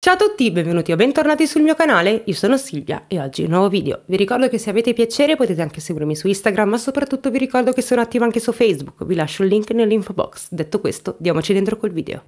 Ciao a tutti, benvenuti o bentornati sul mio canale, io sono Silvia e oggi un nuovo video. Vi ricordo che se avete piacere potete anche seguirmi su Instagram, ma soprattutto vi ricordo che sono attiva anche su Facebook, vi lascio il link nell'info box. Detto questo, diamoci dentro col video.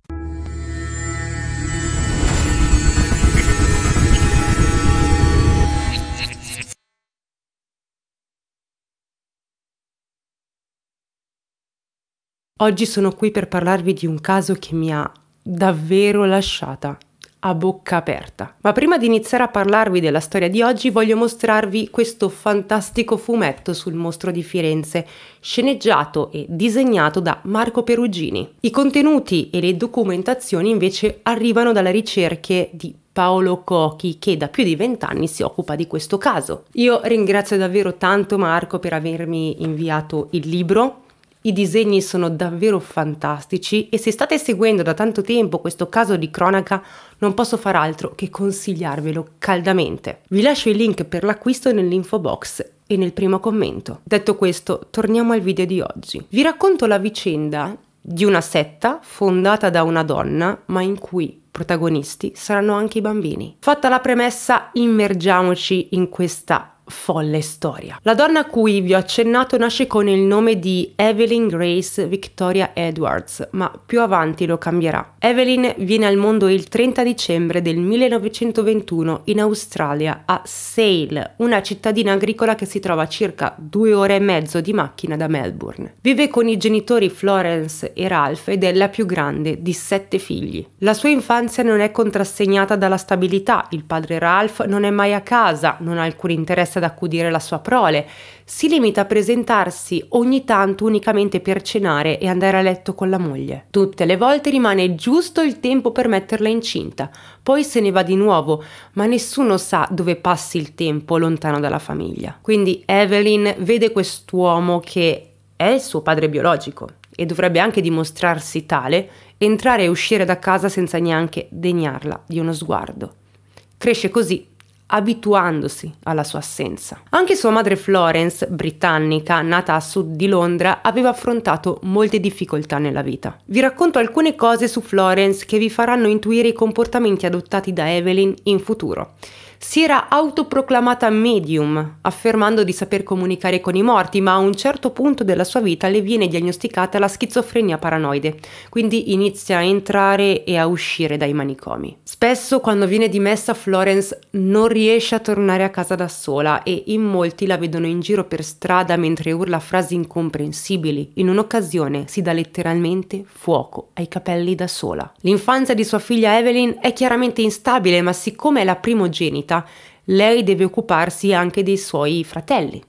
Oggi sono qui per parlarvi di un caso che mi ha davvero lasciata a bocca aperta. Ma prima di iniziare a parlarvi della storia di oggi voglio mostrarvi questo fantastico fumetto sul mostro di Firenze, sceneggiato e disegnato da Marco Perugini. I contenuti e le documentazioni invece arrivano dalle ricerche di Paolo Cochi che da più di vent'anni si occupa di questo caso. Io ringrazio davvero tanto Marco per avermi inviato il libro. I disegni sono davvero fantastici e se state seguendo da tanto tempo questo caso di cronaca non posso far altro che consigliarvelo caldamente. Vi lascio il link per l'acquisto nell'info box e nel primo commento. Detto questo, torniamo al video di oggi. Vi racconto la vicenda di una setta fondata da una donna, ma in cui protagonisti saranno anche i bambini. Fatta la premessa, immergiamoci in questa folle storia. La donna a cui vi ho accennato nasce con il nome di Evelyn Grace Victoria Edwards, ma più avanti lo cambierà. Evelyn viene al mondo il 30 dicembre del 1921 in Australia, a Sale, una cittadina agricola che si trova a circa due ore e mezzo di macchina da Melbourne. Vive con i genitori Florence e Ralph ed è la più grande di sette figli. La sua infanzia non è contrassegnata dalla stabilità, il padre Ralph non è mai a casa, non ha alcun interesse ad accudire la sua prole, si limita a presentarsi ogni tanto unicamente per cenare e andare a letto con la moglie. Tutte le volte rimane giusto il tempo per metterla incinta, poi se ne va di nuovo, ma nessuno sa dove passi il tempo lontano dalla famiglia. Quindi Evelyn vede quest'uomo che è il suo padre biologico e dovrebbe anche dimostrarsi tale, entrare e uscire da casa senza neanche degnarla di uno sguardo. Cresce così abituandosi alla sua assenza. Anche sua madre Florence, britannica, nata a sud di Londra, aveva affrontato molte difficoltà nella vita. Vi racconto alcune cose su Florence che vi faranno intuire i comportamenti adottati da Evelyn in futuro si era autoproclamata medium, affermando di saper comunicare con i morti, ma a un certo punto della sua vita le viene diagnosticata la schizofrenia paranoide, quindi inizia a entrare e a uscire dai manicomi. Spesso quando viene dimessa Florence non riesce a tornare a casa da sola e in molti la vedono in giro per strada mentre urla frasi incomprensibili. In un'occasione si dà letteralmente fuoco ai capelli da sola. L'infanzia di sua figlia Evelyn è chiaramente instabile, ma siccome è la primogenita vita, lei deve occuparsi anche dei suoi fratelli,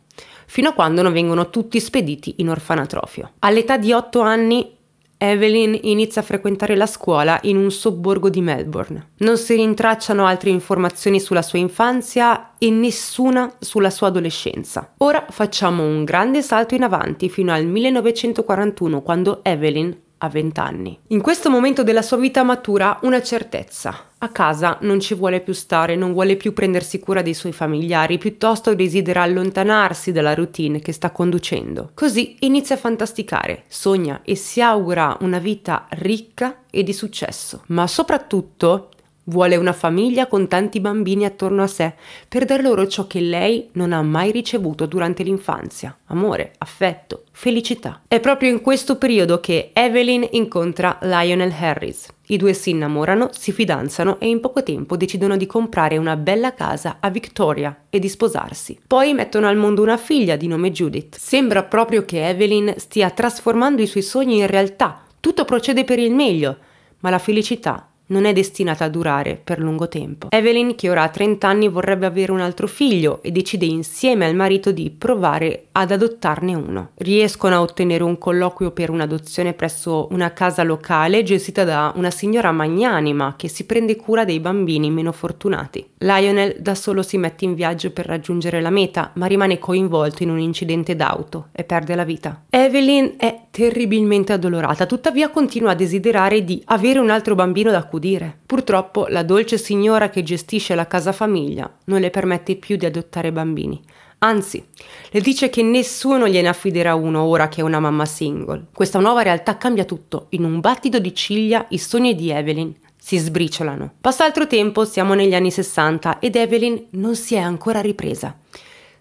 fino a quando non vengono tutti spediti in orfanatrofio. All'età di 8 anni Evelyn inizia a frequentare la scuola in un sobborgo di Melbourne. Non si rintracciano altre informazioni sulla sua infanzia e nessuna sulla sua adolescenza. Ora facciamo un grande salto in avanti fino al 1941 quando Evelyn a 20 anni. In questo momento della sua vita matura una certezza. A casa non ci vuole più stare, non vuole più prendersi cura dei suoi familiari, piuttosto desidera allontanarsi dalla routine che sta conducendo. Così inizia a fantasticare, sogna e si augura una vita ricca e di successo. Ma soprattutto Vuole una famiglia con tanti bambini attorno a sé per dar loro ciò che lei non ha mai ricevuto durante l'infanzia, amore, affetto, felicità. È proprio in questo periodo che Evelyn incontra Lionel Harris. I due si innamorano, si fidanzano e in poco tempo decidono di comprare una bella casa a Victoria e di sposarsi. Poi mettono al mondo una figlia di nome Judith. Sembra proprio che Evelyn stia trasformando i suoi sogni in realtà. Tutto procede per il meglio, ma la felicità non è destinata a durare per lungo tempo. Evelyn, che ora ha 30 anni, vorrebbe avere un altro figlio e decide insieme al marito di provare ad adottarne uno. Riescono a ottenere un colloquio per un'adozione presso una casa locale gestita da una signora magnanima che si prende cura dei bambini meno fortunati. Lionel da solo si mette in viaggio per raggiungere la meta, ma rimane coinvolto in un incidente d'auto e perde la vita. Evelyn è terribilmente addolorata, tuttavia continua a desiderare di avere un altro bambino da cui accudire. Purtroppo la dolce signora che gestisce la casa famiglia non le permette più di adottare bambini. Anzi, le dice che nessuno gliene affiderà uno ora che è una mamma single. Questa nuova realtà cambia tutto. In un battito di ciglia i sogni di Evelyn si sbriciolano. Passa altro tempo, siamo negli anni 60 ed Evelyn non si è ancora ripresa.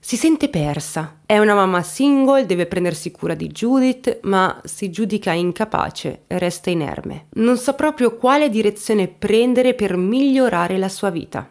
Si sente persa. È una mamma single, deve prendersi cura di Judith, ma si giudica incapace e resta inerme. Non sa proprio quale direzione prendere per migliorare la sua vita.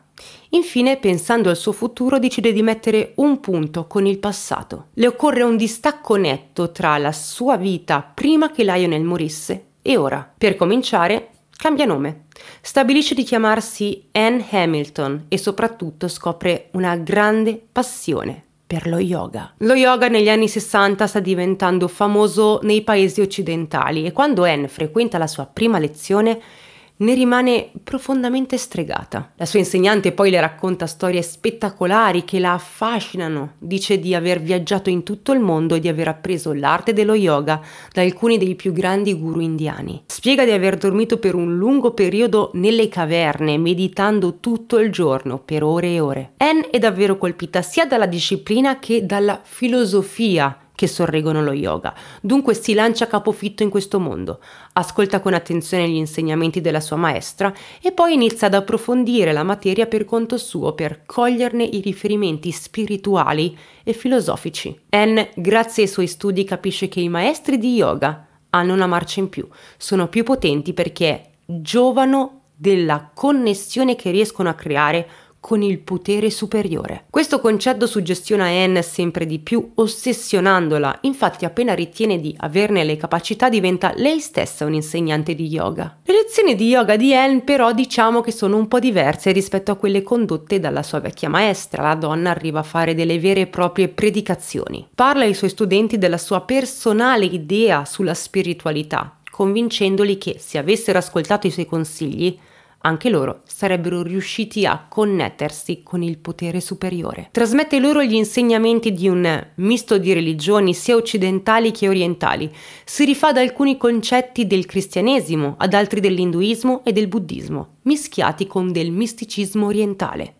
Infine, pensando al suo futuro, decide di mettere un punto con il passato. Le occorre un distacco netto tra la sua vita prima che Lionel morisse e ora. Per cominciare, Cambia nome, stabilisce di chiamarsi Anne Hamilton e soprattutto scopre una grande passione per lo yoga. Lo yoga negli anni 60 sta diventando famoso nei paesi occidentali e quando Anne frequenta la sua prima lezione ne rimane profondamente stregata. La sua insegnante poi le racconta storie spettacolari che la affascinano. Dice di aver viaggiato in tutto il mondo e di aver appreso l'arte dello yoga da alcuni dei più grandi guru indiani. Spiega di aver dormito per un lungo periodo nelle caverne, meditando tutto il giorno, per ore e ore. Anne è davvero colpita sia dalla disciplina che dalla filosofia che sorreggono lo yoga. Dunque si lancia capofitto in questo mondo, ascolta con attenzione gli insegnamenti della sua maestra e poi inizia ad approfondire la materia per conto suo per coglierne i riferimenti spirituali e filosofici. Anne, grazie ai suoi studi, capisce che i maestri di yoga hanno una marcia in più, sono più potenti perché giovano della connessione che riescono a creare con il potere superiore. Questo concetto suggestiona Anne sempre di più, ossessionandola, infatti appena ritiene di averne le capacità diventa lei stessa un'insegnante di yoga. Le lezioni di yoga di Anne però diciamo che sono un po' diverse rispetto a quelle condotte dalla sua vecchia maestra, la donna arriva a fare delle vere e proprie predicazioni. Parla ai suoi studenti della sua personale idea sulla spiritualità, convincendoli che se avessero ascoltato i suoi consigli anche loro sarebbero riusciti a connettersi con il potere superiore. Trasmette loro gli insegnamenti di un misto di religioni sia occidentali che orientali, si rifà ad alcuni concetti del cristianesimo, ad altri dell'induismo e del buddismo, mischiati con del misticismo orientale.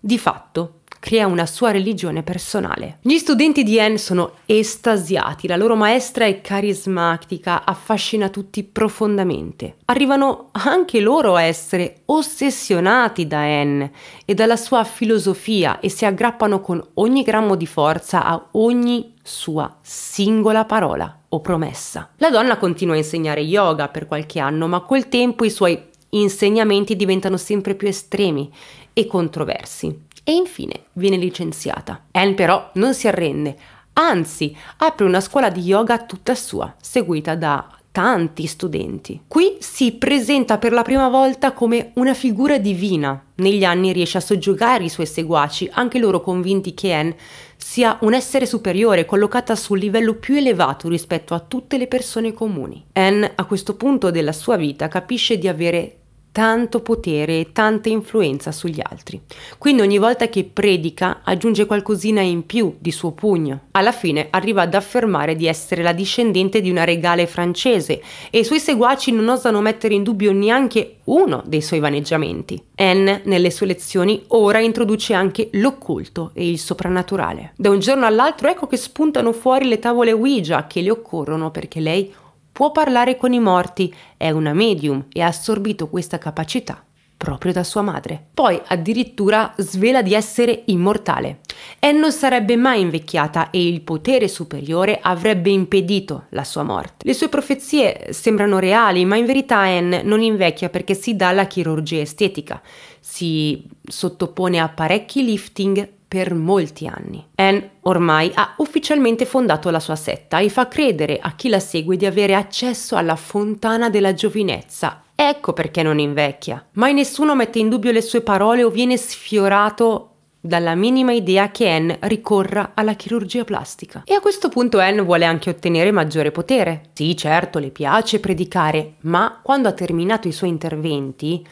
Di fatto, crea una sua religione personale. Gli studenti di Anne sono estasiati, la loro maestra è carismatica, affascina tutti profondamente. Arrivano anche loro a essere ossessionati da Anne e dalla sua filosofia e si aggrappano con ogni grammo di forza a ogni sua singola parola o promessa. La donna continua a insegnare yoga per qualche anno, ma col tempo i suoi insegnamenti diventano sempre più estremi e controversi e infine viene licenziata. Anne però non si arrende, anzi apre una scuola di yoga tutta sua, seguita da tanti studenti. Qui si presenta per la prima volta come una figura divina. Negli anni riesce a soggiogare i suoi seguaci, anche loro convinti che Anne sia un essere superiore, collocata sul livello più elevato rispetto a tutte le persone comuni. Anne a questo punto della sua vita capisce di avere tanto potere e tanta influenza sugli altri. Quindi ogni volta che predica aggiunge qualcosina in più di suo pugno. Alla fine arriva ad affermare di essere la discendente di una regale francese e i suoi seguaci non osano mettere in dubbio neanche uno dei suoi vaneggiamenti. Anne, nelle sue lezioni, ora introduce anche l'occulto e il soprannaturale. Da un giorno all'altro ecco che spuntano fuori le tavole Ouija che le occorrono perché lei può parlare con i morti, è una medium e ha assorbito questa capacità proprio da sua madre. Poi addirittura svela di essere immortale. E non sarebbe mai invecchiata e il potere superiore avrebbe impedito la sua morte. Le sue profezie sembrano reali, ma in verità Anne non invecchia perché si dà la chirurgia estetica, si sottopone a parecchi lifting per molti anni. Anne ormai ha ufficialmente fondato la sua setta e fa credere a chi la segue di avere accesso alla fontana della giovinezza. Ecco perché non invecchia. Mai nessuno mette in dubbio le sue parole o viene sfiorato dalla minima idea che Anne ricorra alla chirurgia plastica. E a questo punto Anne vuole anche ottenere maggiore potere. Sì, certo, le piace predicare, ma quando ha terminato i suoi interventi,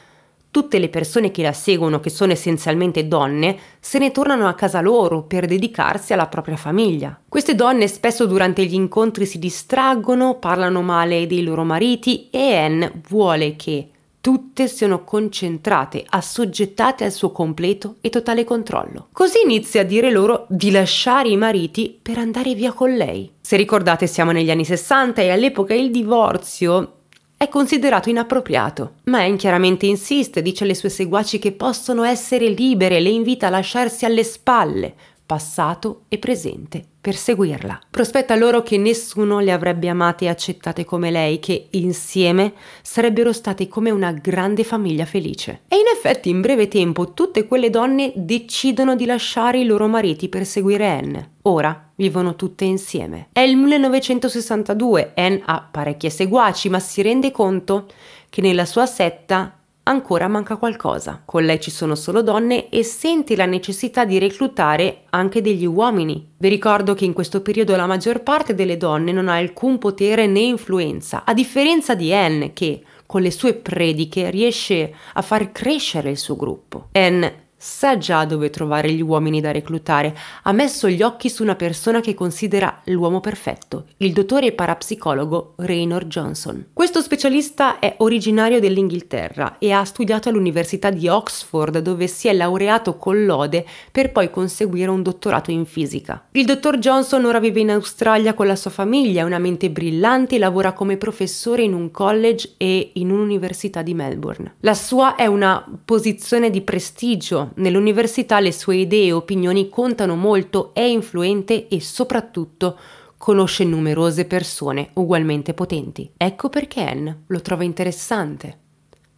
tutte le persone che la seguono, che sono essenzialmente donne, se ne tornano a casa loro per dedicarsi alla propria famiglia. Queste donne spesso durante gli incontri si distraggono, parlano male dei loro mariti e Anne vuole che tutte siano concentrate, assoggettate al suo completo e totale controllo. Così inizia a dire loro di lasciare i mariti per andare via con lei. Se ricordate siamo negli anni 60 e all'epoca il divorzio è considerato inappropriato. Main chiaramente insiste, dice alle sue seguaci che possono essere libere, le invita a lasciarsi alle spalle, passato e presente, per seguirla. Prospetta loro che nessuno le avrebbe amate e accettate come lei, che insieme sarebbero state come una grande famiglia felice. E in effetti in breve tempo tutte quelle donne decidono di lasciare i loro mariti per seguire Anne. Ora vivono tutte insieme. È il 1962, Anne ha parecchie seguaci, ma si rende conto che nella sua setta ancora manca qualcosa. Con lei ci sono solo donne e senti la necessità di reclutare anche degli uomini. Vi ricordo che in questo periodo la maggior parte delle donne non ha alcun potere né influenza, a differenza di Anne che con le sue prediche riesce a far crescere il suo gruppo. Anne sa già dove trovare gli uomini da reclutare, ha messo gli occhi su una persona che considera l'uomo perfetto, il dottore e parapsicologo Raynor Johnson. Questo specialista è originario dell'Inghilterra e ha studiato all'Università di Oxford dove si è laureato con lode per poi conseguire un dottorato in fisica. Il dottor Johnson ora vive in Australia con la sua famiglia, è una mente brillante e lavora come professore in un college e in un'università di Melbourne. La sua è una posizione di prestigio Nell'università le sue idee e opinioni contano molto, è influente e soprattutto conosce numerose persone ugualmente potenti. Ecco perché Anne lo trova interessante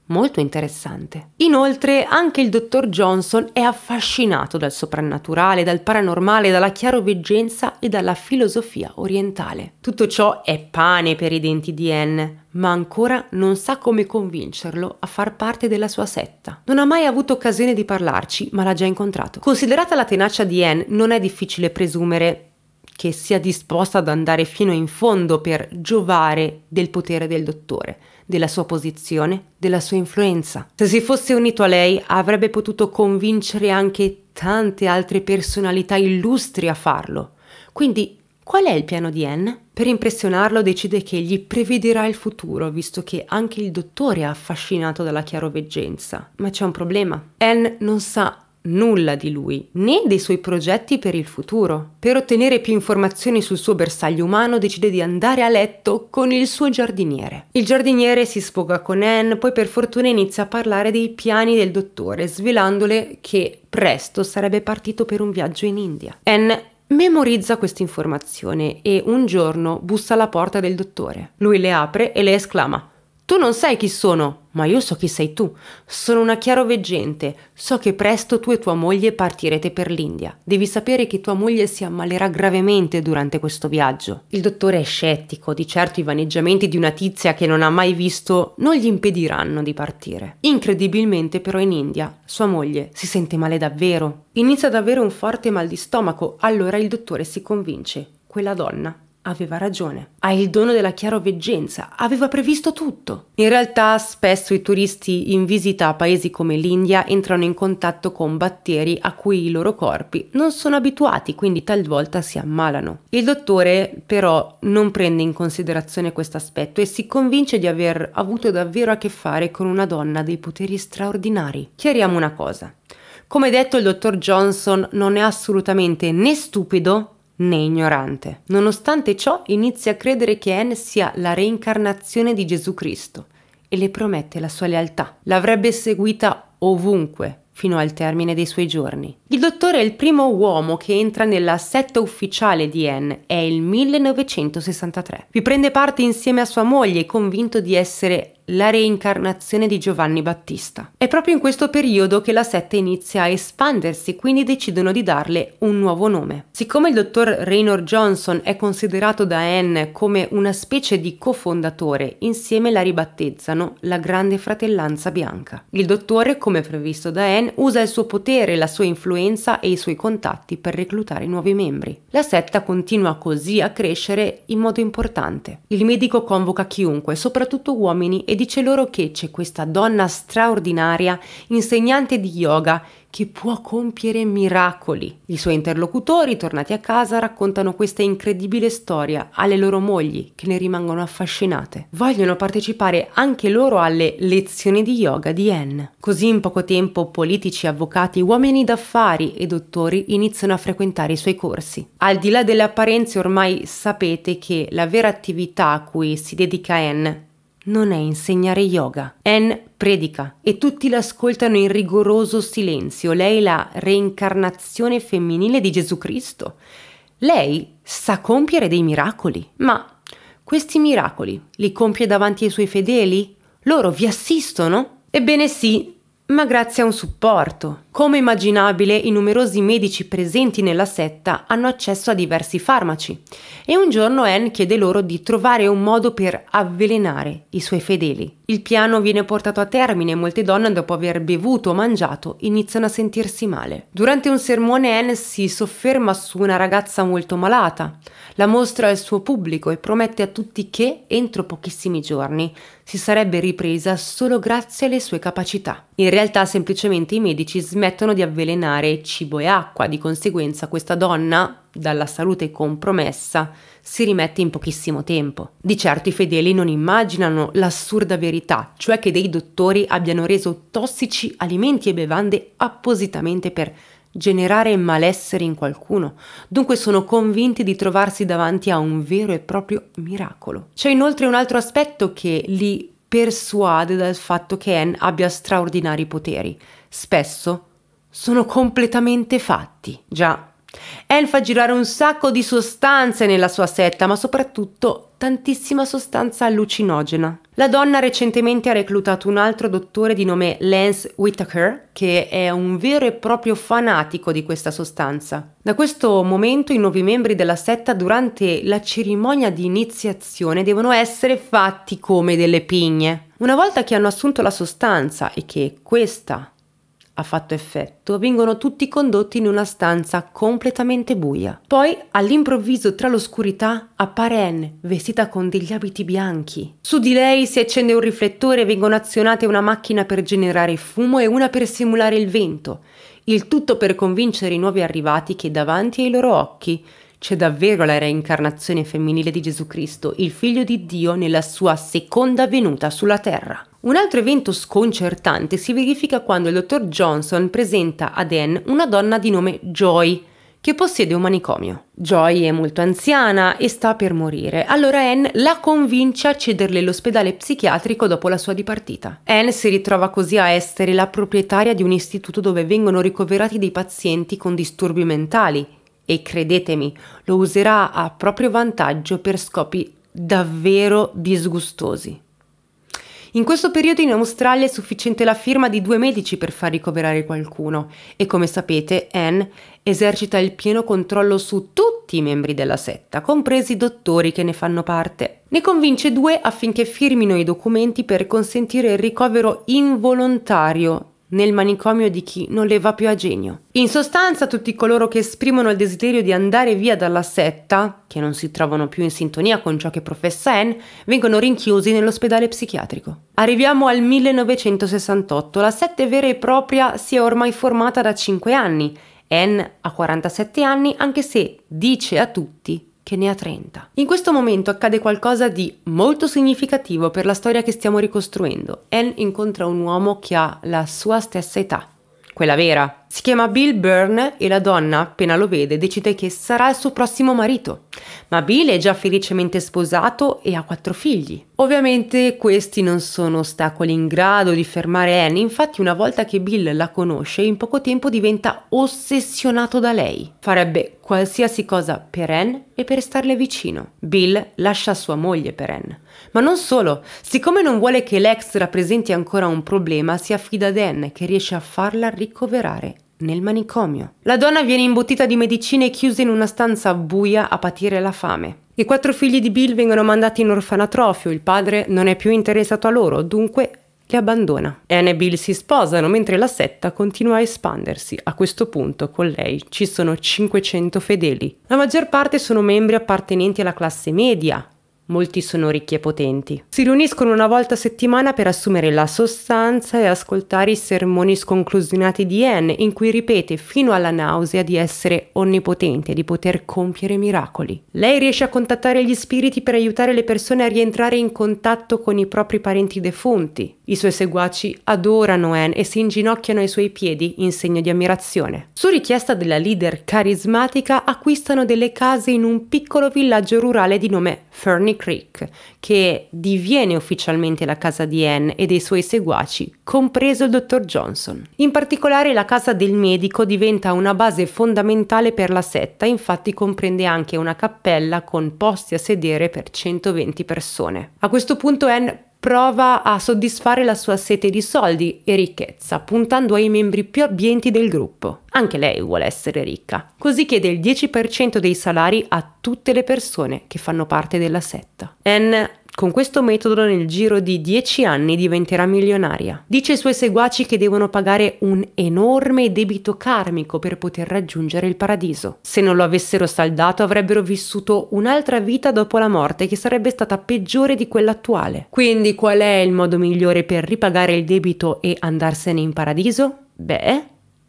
molto interessante. Inoltre anche il dottor Johnson è affascinato dal soprannaturale, dal paranormale, dalla chiaroveggenza e dalla filosofia orientale. Tutto ciò è pane per i denti di Anne, ma ancora non sa come convincerlo a far parte della sua setta. Non ha mai avuto occasione di parlarci, ma l'ha già incontrato. Considerata la tenacia di Anne, non è difficile presumere che sia disposta ad andare fino in fondo per giovare del potere del dottore della sua posizione, della sua influenza. Se si fosse unito a lei avrebbe potuto convincere anche tante altre personalità illustri a farlo. Quindi qual è il piano di Anne? Per impressionarlo decide che gli prevederà il futuro, visto che anche il dottore è affascinato dalla chiaroveggenza. Ma c'è un problema. Anne non sa nulla di lui, né dei suoi progetti per il futuro. Per ottenere più informazioni sul suo bersaglio umano decide di andare a letto con il suo giardiniere. Il giardiniere si sfoga con Anne, poi per fortuna inizia a parlare dei piani del dottore, svelandole che presto sarebbe partito per un viaggio in India. Anne memorizza questa informazione e un giorno bussa alla porta del dottore. Lui le apre e le esclama tu non sai chi sono, ma io so chi sei tu. Sono una chiaroveggente. So che presto tu e tua moglie partirete per l'India. Devi sapere che tua moglie si ammalerà gravemente durante questo viaggio. Il dottore è scettico, di certo i vaneggiamenti di una tizia che non ha mai visto non gli impediranno di partire. Incredibilmente però in India sua moglie si sente male davvero. Inizia ad avere un forte mal di stomaco, allora il dottore si convince. Quella donna aveva ragione. Ha il dono della chiaroveggenza, aveva previsto tutto. In realtà spesso i turisti in visita a paesi come l'India entrano in contatto con batteri a cui i loro corpi non sono abituati, quindi talvolta si ammalano. Il dottore però non prende in considerazione questo aspetto e si convince di aver avuto davvero a che fare con una donna dei poteri straordinari. Chiariamo una cosa. Come detto, il dottor Johnson non è assolutamente né stupido né ignorante. Nonostante ciò inizia a credere che Anne sia la reincarnazione di Gesù Cristo e le promette la sua lealtà. L'avrebbe seguita ovunque fino al termine dei suoi giorni. Il dottore è il primo uomo che entra nella setta ufficiale di Anne, è il 1963. Vi prende parte insieme a sua moglie, convinto di essere la reincarnazione di Giovanni Battista. È proprio in questo periodo che la setta inizia a espandersi, quindi decidono di darle un nuovo nome. Siccome il dottor Raynor Johnson è considerato da Anne come una specie di cofondatore, insieme la ribattezzano la Grande Fratellanza Bianca. Il dottore, come previsto da Anne, usa il suo potere, la sua influenza e i suoi contatti per reclutare nuovi membri. La setta continua così a crescere in modo importante. Il medico convoca chiunque, soprattutto uomini e dice loro che c'è questa donna straordinaria, insegnante di yoga, che può compiere miracoli. I suoi interlocutori, tornati a casa, raccontano questa incredibile storia alle loro mogli, che ne rimangono affascinate. Vogliono partecipare anche loro alle lezioni di yoga di Anne. Così in poco tempo politici, avvocati, uomini d'affari e dottori iniziano a frequentare i suoi corsi. Al di là delle apparenze ormai sapete che la vera attività a cui si dedica Anne non è insegnare yoga. Anne predica e tutti l'ascoltano in rigoroso silenzio. Lei è la reincarnazione femminile di Gesù Cristo. Lei sa compiere dei miracoli, ma questi miracoli li compie davanti ai suoi fedeli? Loro vi assistono? Ebbene sì, ma grazie a un supporto. Come immaginabile, i numerosi medici presenti nella setta hanno accesso a diversi farmaci e un giorno Anne chiede loro di trovare un modo per avvelenare i suoi fedeli. Il piano viene portato a termine e molte donne, dopo aver bevuto o mangiato, iniziano a sentirsi male. Durante un sermone Anne si sofferma su una ragazza molto malata, la mostra al suo pubblico e promette a tutti che, entro pochissimi giorni, si sarebbe ripresa solo grazie alle sue capacità. In realtà semplicemente i medici smettono di avvelenare cibo e acqua, di conseguenza questa donna, dalla salute compromessa, si rimette in pochissimo tempo. Di certo i fedeli non immaginano l'assurda verità, cioè che dei dottori abbiano reso tossici alimenti e bevande appositamente per generare malessere in qualcuno. Dunque sono convinti di trovarsi davanti a un vero e proprio miracolo. C'è inoltre un altro aspetto che li persuade dal fatto che Anne abbia straordinari poteri. Spesso sono completamente fatti. Già, El fa girare un sacco di sostanze nella sua setta, ma soprattutto tantissima sostanza allucinogena. La donna recentemente ha reclutato un altro dottore di nome Lance Whittaker, che è un vero e proprio fanatico di questa sostanza. Da questo momento i nuovi membri della setta durante la cerimonia di iniziazione devono essere fatti come delle pigne. Una volta che hanno assunto la sostanza e che questa ha fatto effetto, vengono tutti condotti in una stanza completamente buia. Poi, all'improvviso, tra l'oscurità, appare Anne, vestita con degli abiti bianchi. Su di lei si accende un riflettore, vengono azionate una macchina per generare fumo e una per simulare il vento. Il tutto per convincere i nuovi arrivati che davanti ai loro occhi c'è davvero la reincarnazione femminile di Gesù Cristo, il figlio di Dio nella sua seconda venuta sulla terra. Un altro evento sconcertante si verifica quando il dottor Johnson presenta ad Anne una donna di nome Joy, che possiede un manicomio. Joy è molto anziana e sta per morire, allora Anne la convince a cederle l'ospedale psichiatrico dopo la sua dipartita. Anne si ritrova così a essere la proprietaria di un istituto dove vengono ricoverati dei pazienti con disturbi mentali e credetemi, lo userà a proprio vantaggio per scopi davvero disgustosi. In questo periodo in Australia è sufficiente la firma di due medici per far ricoverare qualcuno e come sapete Anne esercita il pieno controllo su tutti i membri della setta, compresi i dottori che ne fanno parte. Ne convince due affinché firmino i documenti per consentire il ricovero involontario nel manicomio di chi non le va più a genio. In sostanza, tutti coloro che esprimono il desiderio di andare via dalla setta, che non si trovano più in sintonia con ciò che professa Anne, vengono rinchiusi nell'ospedale psichiatrico. Arriviamo al 1968, la sette vera e propria si è ormai formata da 5 anni. Anne ha 47 anni, anche se dice a tutti che ne ha 30. In questo momento accade qualcosa di molto significativo per la storia che stiamo ricostruendo. Anne incontra un uomo che ha la sua stessa età, quella vera, si chiama Bill Byrne e la donna, appena lo vede, decide che sarà il suo prossimo marito. Ma Bill è già felicemente sposato e ha quattro figli. Ovviamente questi non sono ostacoli in grado di fermare Anne, infatti una volta che Bill la conosce, in poco tempo diventa ossessionato da lei. Farebbe qualsiasi cosa per Anne e per starle vicino. Bill lascia sua moglie per Anne. Ma non solo, siccome non vuole che l'ex rappresenti ancora un problema, si affida ad Anne che riesce a farla ricoverare nel manicomio. La donna viene imbottita di medicine e chiusa in una stanza buia a patire la fame. I quattro figli di Bill vengono mandati in orfanatrofio, il padre non è più interessato a loro, dunque li abbandona. Anne e Bill si sposano mentre la setta continua a espandersi. A questo punto con lei ci sono 500 fedeli. La maggior parte sono membri appartenenti alla classe media Molti sono ricchi e potenti. Si riuniscono una volta a settimana per assumere la sostanza e ascoltare i sermoni sconclusionati di Anne, in cui ripete fino alla nausea di essere onnipotente e di poter compiere miracoli. Lei riesce a contattare gli spiriti per aiutare le persone a rientrare in contatto con i propri parenti defunti. I suoi seguaci adorano Anne e si inginocchiano ai suoi piedi in segno di ammirazione. Su richiesta della leader carismatica acquistano delle case in un piccolo villaggio rurale di nome Fernie Creek, che diviene ufficialmente la casa di Anne e dei suoi seguaci, compreso il dottor Johnson. In particolare la casa del medico diventa una base fondamentale per la setta, infatti comprende anche una cappella con posti a sedere per 120 persone. A questo punto Anne prova a soddisfare la sua sete di soldi e ricchezza, puntando ai membri più abbienti del gruppo. Anche lei vuole essere ricca, così chiede il 10% dei salari a tutte le persone che fanno parte della setta. Anne con questo metodo nel giro di 10 anni diventerà milionaria. Dice ai suoi seguaci che devono pagare un enorme debito karmico per poter raggiungere il paradiso. Se non lo avessero saldato avrebbero vissuto un'altra vita dopo la morte che sarebbe stata peggiore di quella attuale. Quindi qual è il modo migliore per ripagare il debito e andarsene in paradiso? Beh,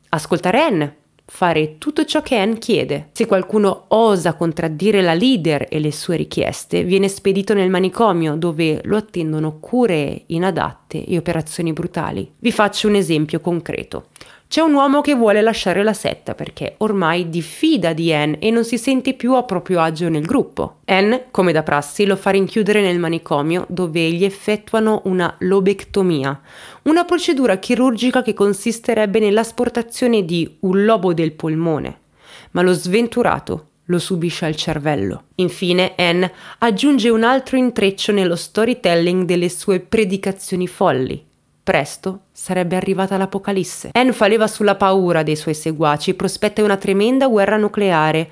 ascoltare Anne fare tutto ciò che Anne chiede. Se qualcuno osa contraddire la leader e le sue richieste, viene spedito nel manicomio dove lo attendono cure inadatte e operazioni brutali. Vi faccio un esempio concreto. C'è un uomo che vuole lasciare la setta perché ormai diffida di Anne e non si sente più a proprio agio nel gruppo. Anne, come da prassi, lo fa rinchiudere nel manicomio dove gli effettuano una lobectomia, una procedura chirurgica che consisterebbe nell'asportazione di un lobo del polmone. Ma lo sventurato lo subisce al cervello. Infine, Anne aggiunge un altro intreccio nello storytelling delle sue predicazioni folli Presto sarebbe arrivata l'Apocalisse. fa leva sulla paura dei suoi seguaci prospetta una tremenda guerra nucleare,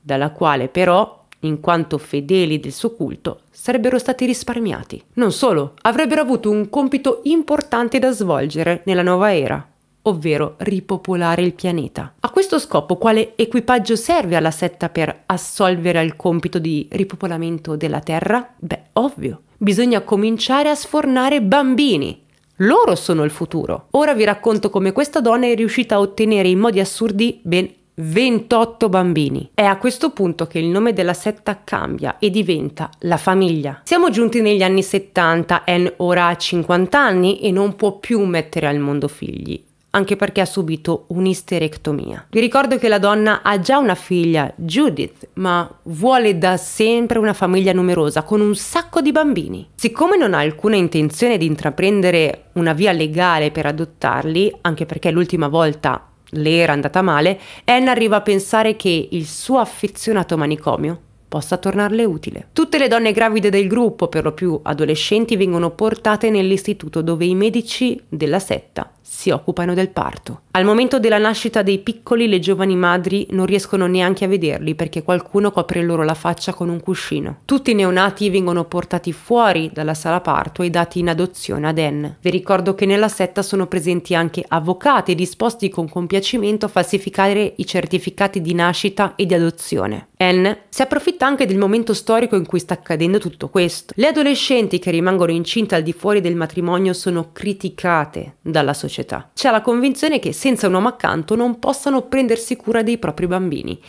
dalla quale però in quanto fedeli del suo culto, sarebbero stati risparmiati. Non solo, avrebbero avuto un compito importante da svolgere nella nuova era, ovvero ripopolare il pianeta. A questo scopo, quale equipaggio serve alla setta per assolvere al compito di ripopolamento della Terra? Beh, ovvio, bisogna cominciare a sfornare bambini. Loro sono il futuro. Ora vi racconto come questa donna è riuscita a ottenere in modi assurdi ben 28 bambini. È a questo punto che il nome della setta cambia e diventa la famiglia. Siamo giunti negli anni 70, Anne ora ha 50 anni e non può più mettere al mondo figli anche perché ha subito un'isterectomia. Vi ricordo che la donna ha già una figlia, Judith, ma vuole da sempre una famiglia numerosa con un sacco di bambini. Siccome non ha alcuna intenzione di intraprendere una via legale per adottarli, anche perché l'ultima volta le era andata male, Anne arriva a pensare che il suo affezionato manicomio possa tornarle utile. Tutte le donne gravide del gruppo, per lo più adolescenti, vengono portate nell'istituto dove i medici della setta si occupano del parto. Al momento della nascita dei piccoli le giovani madri non riescono neanche a vederli perché qualcuno copre loro la faccia con un cuscino. Tutti i neonati vengono portati fuori dalla sala parto e dati in adozione ad Anne. Vi ricordo che nella setta sono presenti anche avvocati disposti con compiacimento a falsificare i certificati di nascita e di adozione. Anne si approfitta anche del momento storico in cui sta accadendo tutto questo. Le adolescenti che rimangono incinte al di fuori del matrimonio sono criticate dalla società società. C'è la convinzione che senza un uomo accanto non possano prendersi cura dei propri bambini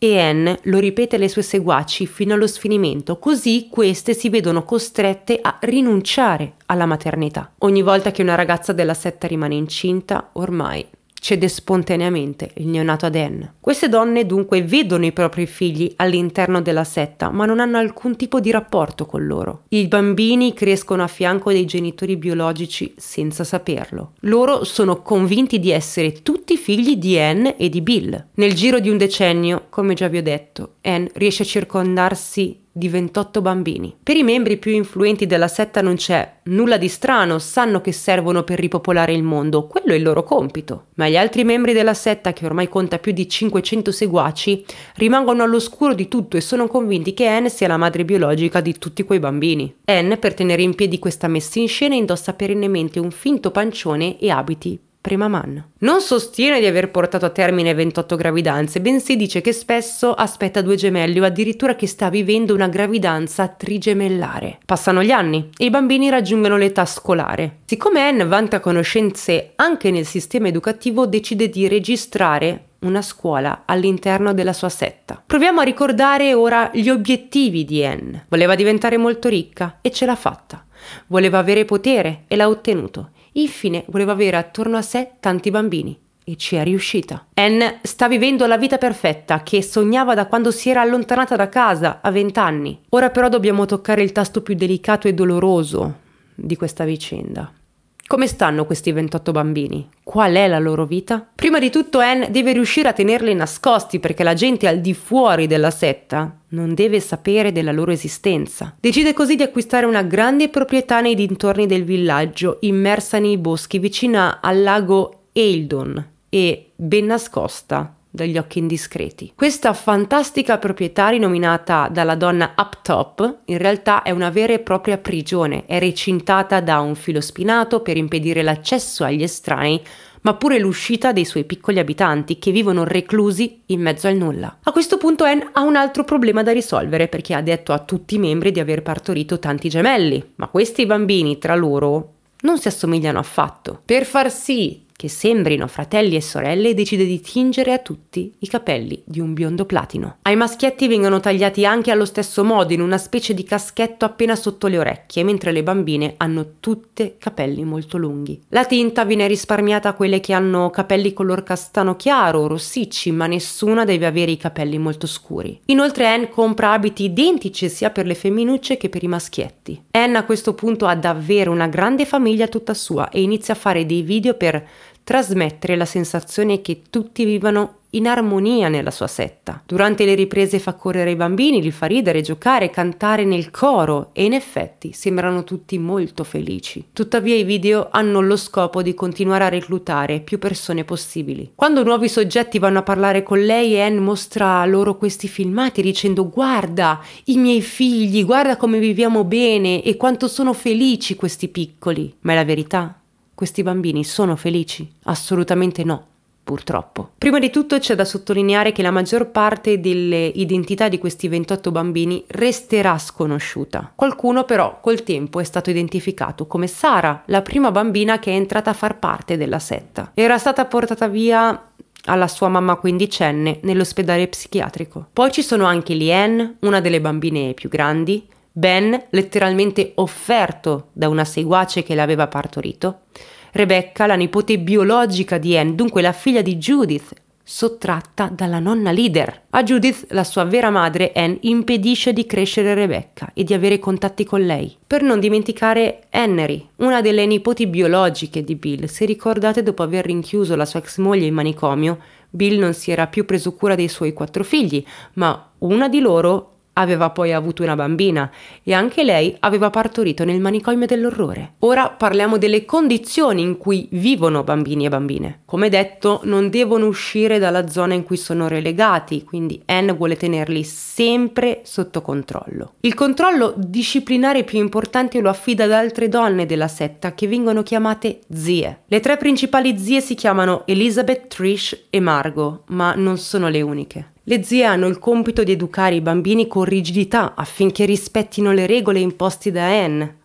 e Anne lo ripete alle sue seguaci fino allo sfinimento, così queste si vedono costrette a rinunciare alla maternità. Ogni volta che una ragazza della setta rimane incinta, ormai cede spontaneamente il neonato ad Anne. Queste donne dunque vedono i propri figli all'interno della setta, ma non hanno alcun tipo di rapporto con loro. I bambini crescono a fianco dei genitori biologici senza saperlo. Loro sono convinti di essere tutti figli di Anne e di Bill. Nel giro di un decennio, come già vi ho detto, Anne riesce a circondarsi di 28 bambini. Per i membri più influenti della setta non c'è nulla di strano, sanno che servono per ripopolare il mondo, quello è il loro compito. Ma gli altri membri della setta, che ormai conta più di 500 seguaci, rimangono all'oscuro di tutto e sono convinti che Anne sia la madre biologica di tutti quei bambini. Anne, per tenere in piedi questa messa in scena, indossa perennemente un finto pancione e abiti prima man. Non sostiene di aver portato a termine 28 gravidanze, bensì dice che spesso aspetta due gemelli o addirittura che sta vivendo una gravidanza trigemellare. Passano gli anni e i bambini raggiungono l'età scolare. Siccome Anne vanta conoscenze anche nel sistema educativo, decide di registrare una scuola all'interno della sua setta. Proviamo a ricordare ora gli obiettivi di Anne. Voleva diventare molto ricca e ce l'ha fatta. Voleva avere potere e l'ha ottenuto Infine voleva avere attorno a sé tanti bambini e ci è riuscita. Anne sta vivendo la vita perfetta che sognava da quando si era allontanata da casa a 20 anni. Ora però dobbiamo toccare il tasto più delicato e doloroso di questa vicenda. Come stanno questi 28 bambini? Qual è la loro vita? Prima di tutto Anne deve riuscire a tenerli nascosti perché la gente al di fuori della setta non deve sapere della loro esistenza. Decide così di acquistare una grande proprietà nei dintorni del villaggio, immersa nei boschi vicina al lago Eildon e ben nascosta dagli occhi indiscreti. Questa fantastica proprietà rinominata dalla donna Up Top in realtà è una vera e propria prigione, è recintata da un filo spinato per impedire l'accesso agli estranei ma pure l'uscita dei suoi piccoli abitanti che vivono reclusi in mezzo al nulla. A questo punto Anne ha un altro problema da risolvere perché ha detto a tutti i membri di aver partorito tanti gemelli, ma questi bambini tra loro non si assomigliano affatto. Per far sì che sembrino fratelli e sorelle, decide di tingere a tutti i capelli di un biondo platino. Ai maschietti vengono tagliati anche allo stesso modo, in una specie di caschetto appena sotto le orecchie, mentre le bambine hanno tutte capelli molto lunghi. La tinta viene risparmiata a quelle che hanno capelli color castano chiaro o rossicci, ma nessuna deve avere i capelli molto scuri. Inoltre Anne compra abiti identici sia per le femminucce che per i maschietti. Anne a questo punto ha davvero una grande famiglia tutta sua e inizia a fare dei video per trasmettere la sensazione che tutti vivano in armonia nella sua setta. Durante le riprese fa correre i bambini, li fa ridere, giocare, cantare nel coro e in effetti sembrano tutti molto felici. Tuttavia i video hanno lo scopo di continuare a reclutare più persone possibili. Quando nuovi soggetti vanno a parlare con lei, Anne mostra loro questi filmati dicendo guarda i miei figli, guarda come viviamo bene e quanto sono felici questi piccoli. Ma è la verità? questi bambini sono felici? Assolutamente no. Purtroppo. Prima di tutto c'è da sottolineare che la maggior parte delle identità di questi 28 bambini resterà sconosciuta. Qualcuno però col tempo è stato identificato come Sara, la prima bambina che è entrata a far parte della setta. Era stata portata via alla sua mamma quindicenne nell'ospedale psichiatrico. Poi ci sono anche Lien, una delle bambine più grandi, ben letteralmente offerto da una seguace che l'aveva partorito, Rebecca, la nipote biologica di Anne, dunque la figlia di Judith, sottratta dalla nonna leader. A Judith, la sua vera madre, Anne, impedisce di crescere Rebecca e di avere contatti con lei. Per non dimenticare Henry, una delle nipoti biologiche di Bill. Se ricordate, dopo aver rinchiuso la sua ex moglie in manicomio, Bill non si era più preso cura dei suoi quattro figli, ma una di loro aveva poi avuto una bambina e anche lei aveva partorito nel manicomio dell'orrore. Ora parliamo delle condizioni in cui vivono bambini e bambine. Come detto, non devono uscire dalla zona in cui sono relegati, quindi Anne vuole tenerli sempre sotto controllo. Il controllo disciplinare più importante lo affida ad altre donne della setta che vengono chiamate zie. Le tre principali zie si chiamano Elizabeth, Trish e Margo, ma non sono le uniche. Le zie hanno il compito di educare i bambini con rigidità affinché rispettino le regole imposte da Anne,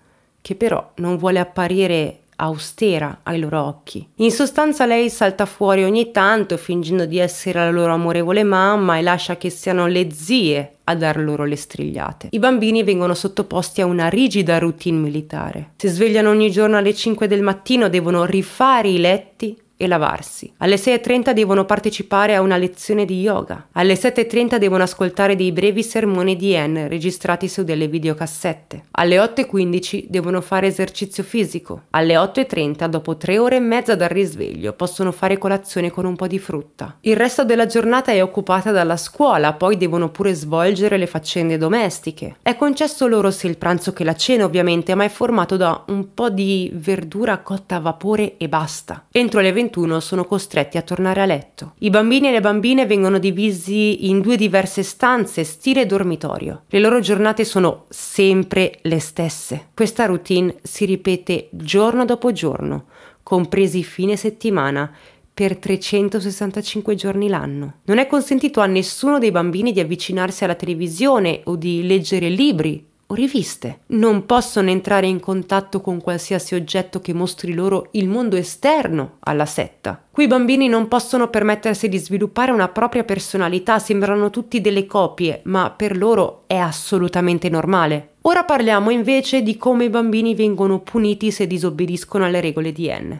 che però non vuole apparire austera ai loro occhi. In sostanza lei salta fuori ogni tanto fingendo di essere la loro amorevole mamma e lascia che siano le zie a dar loro le strigliate. I bambini vengono sottoposti a una rigida routine militare. Si svegliano ogni giorno alle 5 del mattino, devono rifare i letti, e lavarsi. Alle 6.30 devono partecipare a una lezione di yoga. Alle 7.30 devono ascoltare dei brevi sermoni di Anne registrati su delle videocassette. Alle 8.15 devono fare esercizio fisico. Alle 8.30, dopo tre ore e mezza dal risveglio, possono fare colazione con un po' di frutta. Il resto della giornata è occupata dalla scuola, poi devono pure svolgere le faccende domestiche. È concesso loro sia il pranzo che la cena, ovviamente, ma è formato da un po' di verdura cotta a vapore e basta. Entro le 20 21 sono costretti a tornare a letto. I bambini e le bambine vengono divisi in due diverse stanze, stile dormitorio. Le loro giornate sono sempre le stesse. Questa routine si ripete giorno dopo giorno, compresi fine settimana, per 365 giorni l'anno. Non è consentito a nessuno dei bambini di avvicinarsi alla televisione o di leggere libri o riviste. Non possono entrare in contatto con qualsiasi oggetto che mostri loro il mondo esterno alla setta. Qui i bambini non possono permettersi di sviluppare una propria personalità, sembrano tutti delle copie, ma per loro è assolutamente normale. Ora parliamo invece di come i bambini vengono puniti se disobbediscono alle regole di N.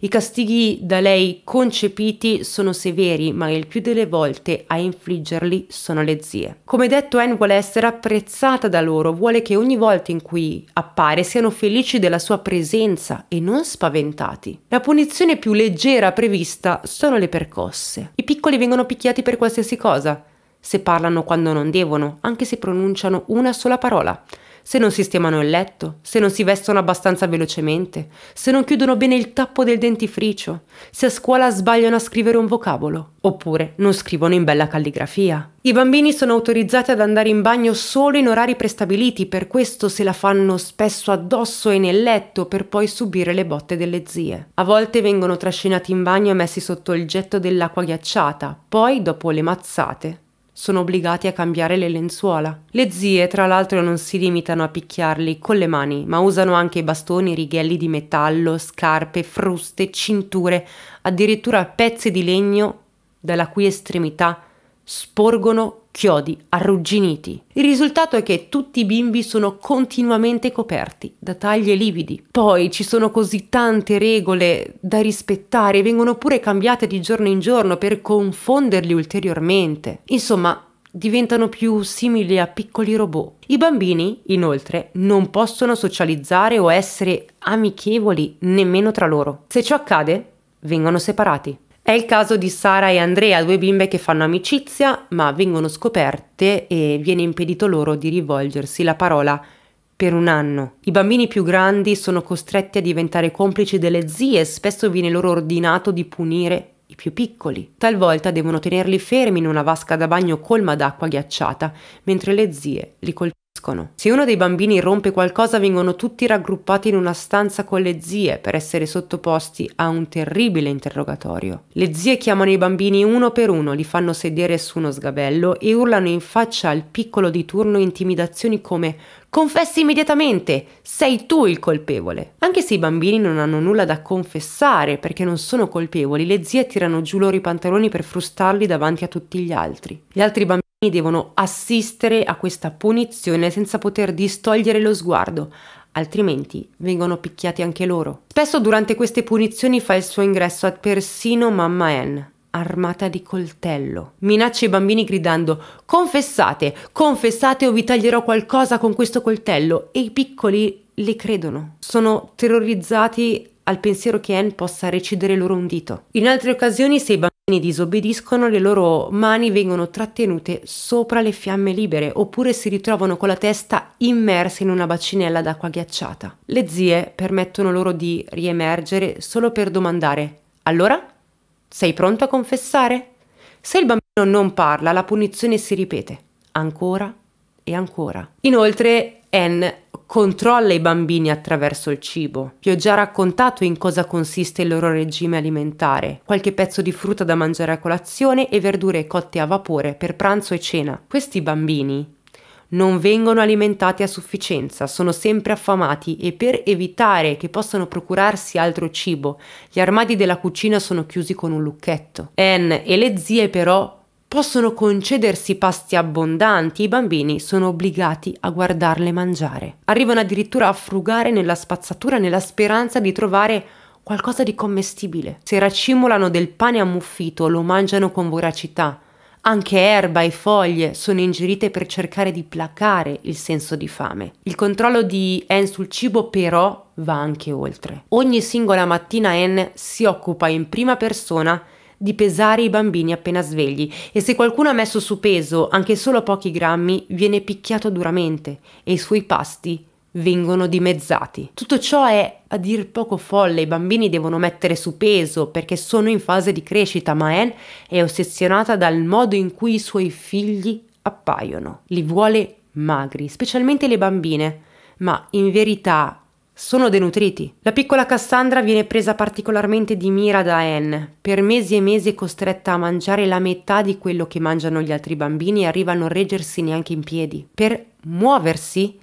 I castighi da lei concepiti sono severi, ma il più delle volte a infliggerli sono le zie. Come detto, Anne vuole essere apprezzata da loro, vuole che ogni volta in cui appare siano felici della sua presenza e non spaventati. La punizione più leggera prevista sono le percosse. I piccoli vengono picchiati per qualsiasi cosa, se parlano quando non devono, anche se pronunciano una sola parola se non sistemano il letto, se non si vestono abbastanza velocemente, se non chiudono bene il tappo del dentifricio, se a scuola sbagliano a scrivere un vocabolo, oppure non scrivono in bella calligrafia. I bambini sono autorizzati ad andare in bagno solo in orari prestabiliti, per questo se la fanno spesso addosso e nel letto per poi subire le botte delle zie. A volte vengono trascinati in bagno e messi sotto il getto dell'acqua ghiacciata, poi dopo le mazzate sono obbligati a cambiare le lenzuola. Le zie, tra l'altro, non si limitano a picchiarli con le mani, ma usano anche bastoni, righelli di metallo, scarpe, fruste, cinture, addirittura pezzi di legno dalla cui estremità sporgono chiodi arrugginiti. Il risultato è che tutti i bimbi sono continuamente coperti da taglie lividi. Poi ci sono così tante regole da rispettare, vengono pure cambiate di giorno in giorno per confonderli ulteriormente. Insomma, diventano più simili a piccoli robot. I bambini, inoltre, non possono socializzare o essere amichevoli nemmeno tra loro. Se ciò accade, vengono separati. È il caso di Sara e Andrea, due bimbe che fanno amicizia ma vengono scoperte e viene impedito loro di rivolgersi la parola per un anno. I bambini più grandi sono costretti a diventare complici delle zie e spesso viene loro ordinato di punire i più piccoli. Talvolta devono tenerli fermi in una vasca da bagno colma d'acqua ghiacciata, mentre le zie li colpiscono. Se uno dei bambini rompe qualcosa vengono tutti raggruppati in una stanza con le zie per essere sottoposti a un terribile interrogatorio. Le zie chiamano i bambini uno per uno, li fanno sedere su uno sgabello e urlano in faccia al piccolo di turno intimidazioni come Confessi immediatamente, sei tu il colpevole. Anche se i bambini non hanno nulla da confessare perché non sono colpevoli, le zie tirano giù loro i pantaloni per frustarli davanti a tutti gli altri. Gli altri bambini devono assistere a questa punizione senza poter distogliere lo sguardo, altrimenti vengono picchiati anche loro. Spesso durante queste punizioni fa il suo ingresso a persino mamma Anne, armata di coltello. Minaccia i bambini gridando confessate, confessate o vi taglierò qualcosa con questo coltello e i piccoli le credono. Sono terrorizzati al pensiero che Anne possa recidere loro un dito. In altre occasioni, se i bambini disobbediscono, le loro mani vengono trattenute sopra le fiamme libere oppure si ritrovano con la testa immersa in una bacinella d'acqua ghiacciata. Le zie permettono loro di riemergere solo per domandare: Allora? Sei pronto a confessare? Se il bambino non parla, la punizione si ripete ancora e ancora. Inoltre, Anne controlla i bambini attraverso il cibo. Vi ho già raccontato in cosa consiste il loro regime alimentare. Qualche pezzo di frutta da mangiare a colazione e verdure cotte a vapore per pranzo e cena. Questi bambini non vengono alimentati a sufficienza, sono sempre affamati e per evitare che possano procurarsi altro cibo, gli armadi della cucina sono chiusi con un lucchetto. Anne e le zie però possono concedersi pasti abbondanti, i bambini sono obbligati a guardarle mangiare. Arrivano addirittura a frugare nella spazzatura nella speranza di trovare qualcosa di commestibile. Se racimolano del pane ammuffito lo mangiano con voracità. Anche erba e foglie sono ingerite per cercare di placare il senso di fame. Il controllo di Anne sul cibo però va anche oltre. Ogni singola mattina Anne si occupa in prima persona di di pesare i bambini appena svegli e se qualcuno ha messo su peso anche solo pochi grammi viene picchiato duramente e i suoi pasti vengono dimezzati. Tutto ciò è a dir poco folle, i bambini devono mettere su peso perché sono in fase di crescita, ma Anne è ossessionata dal modo in cui i suoi figli appaiono. Li vuole magri, specialmente le bambine, ma in verità sono denutriti. La piccola Cassandra viene presa particolarmente di mira da Anne. Per mesi e mesi è costretta a mangiare la metà di quello che mangiano gli altri bambini e arriva a non reggersi neanche in piedi. Per muoversi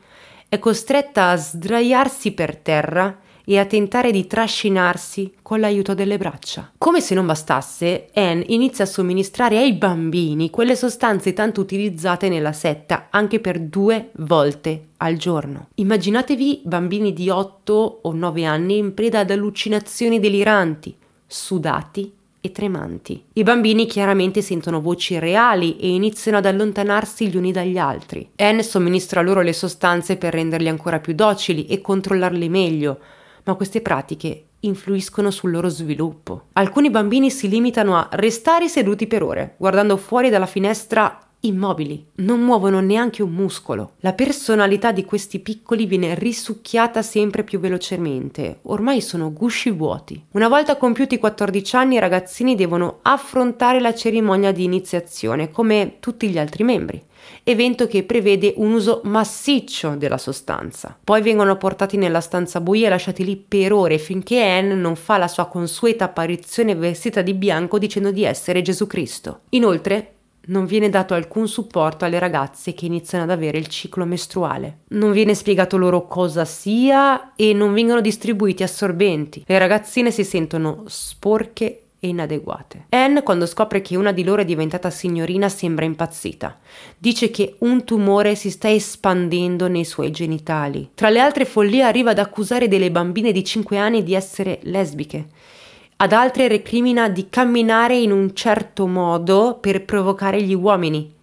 è costretta a sdraiarsi per terra e a tentare di trascinarsi con l'aiuto delle braccia. Come se non bastasse, Anne inizia a somministrare ai bambini quelle sostanze tanto utilizzate nella setta anche per due volte al giorno. Immaginatevi bambini di 8 o 9 anni in preda ad allucinazioni deliranti, sudati e tremanti. I bambini chiaramente sentono voci reali e iniziano ad allontanarsi gli uni dagli altri. Anne somministra loro le sostanze per renderli ancora più docili e controllarli meglio, ma queste pratiche influiscono sul loro sviluppo. Alcuni bambini si limitano a restare seduti per ore, guardando fuori dalla finestra immobili, non muovono neanche un muscolo. La personalità di questi piccoli viene risucchiata sempre più velocemente, ormai sono gusci vuoti. Una volta compiuti i 14 anni i ragazzini devono affrontare la cerimonia di iniziazione come tutti gli altri membri evento che prevede un uso massiccio della sostanza. Poi vengono portati nella stanza buia e lasciati lì per ore finché Anne non fa la sua consueta apparizione vestita di bianco dicendo di essere Gesù Cristo. Inoltre, non viene dato alcun supporto alle ragazze che iniziano ad avere il ciclo mestruale. Non viene spiegato loro cosa sia e non vengono distribuiti assorbenti. Le ragazzine si sentono sporche e inadeguate. Anne, quando scopre che una di loro è diventata signorina, sembra impazzita. Dice che un tumore si sta espandendo nei suoi genitali. Tra le altre follie arriva ad accusare delle bambine di 5 anni di essere lesbiche ad altre recrimina di camminare in un certo modo per provocare gli uomini.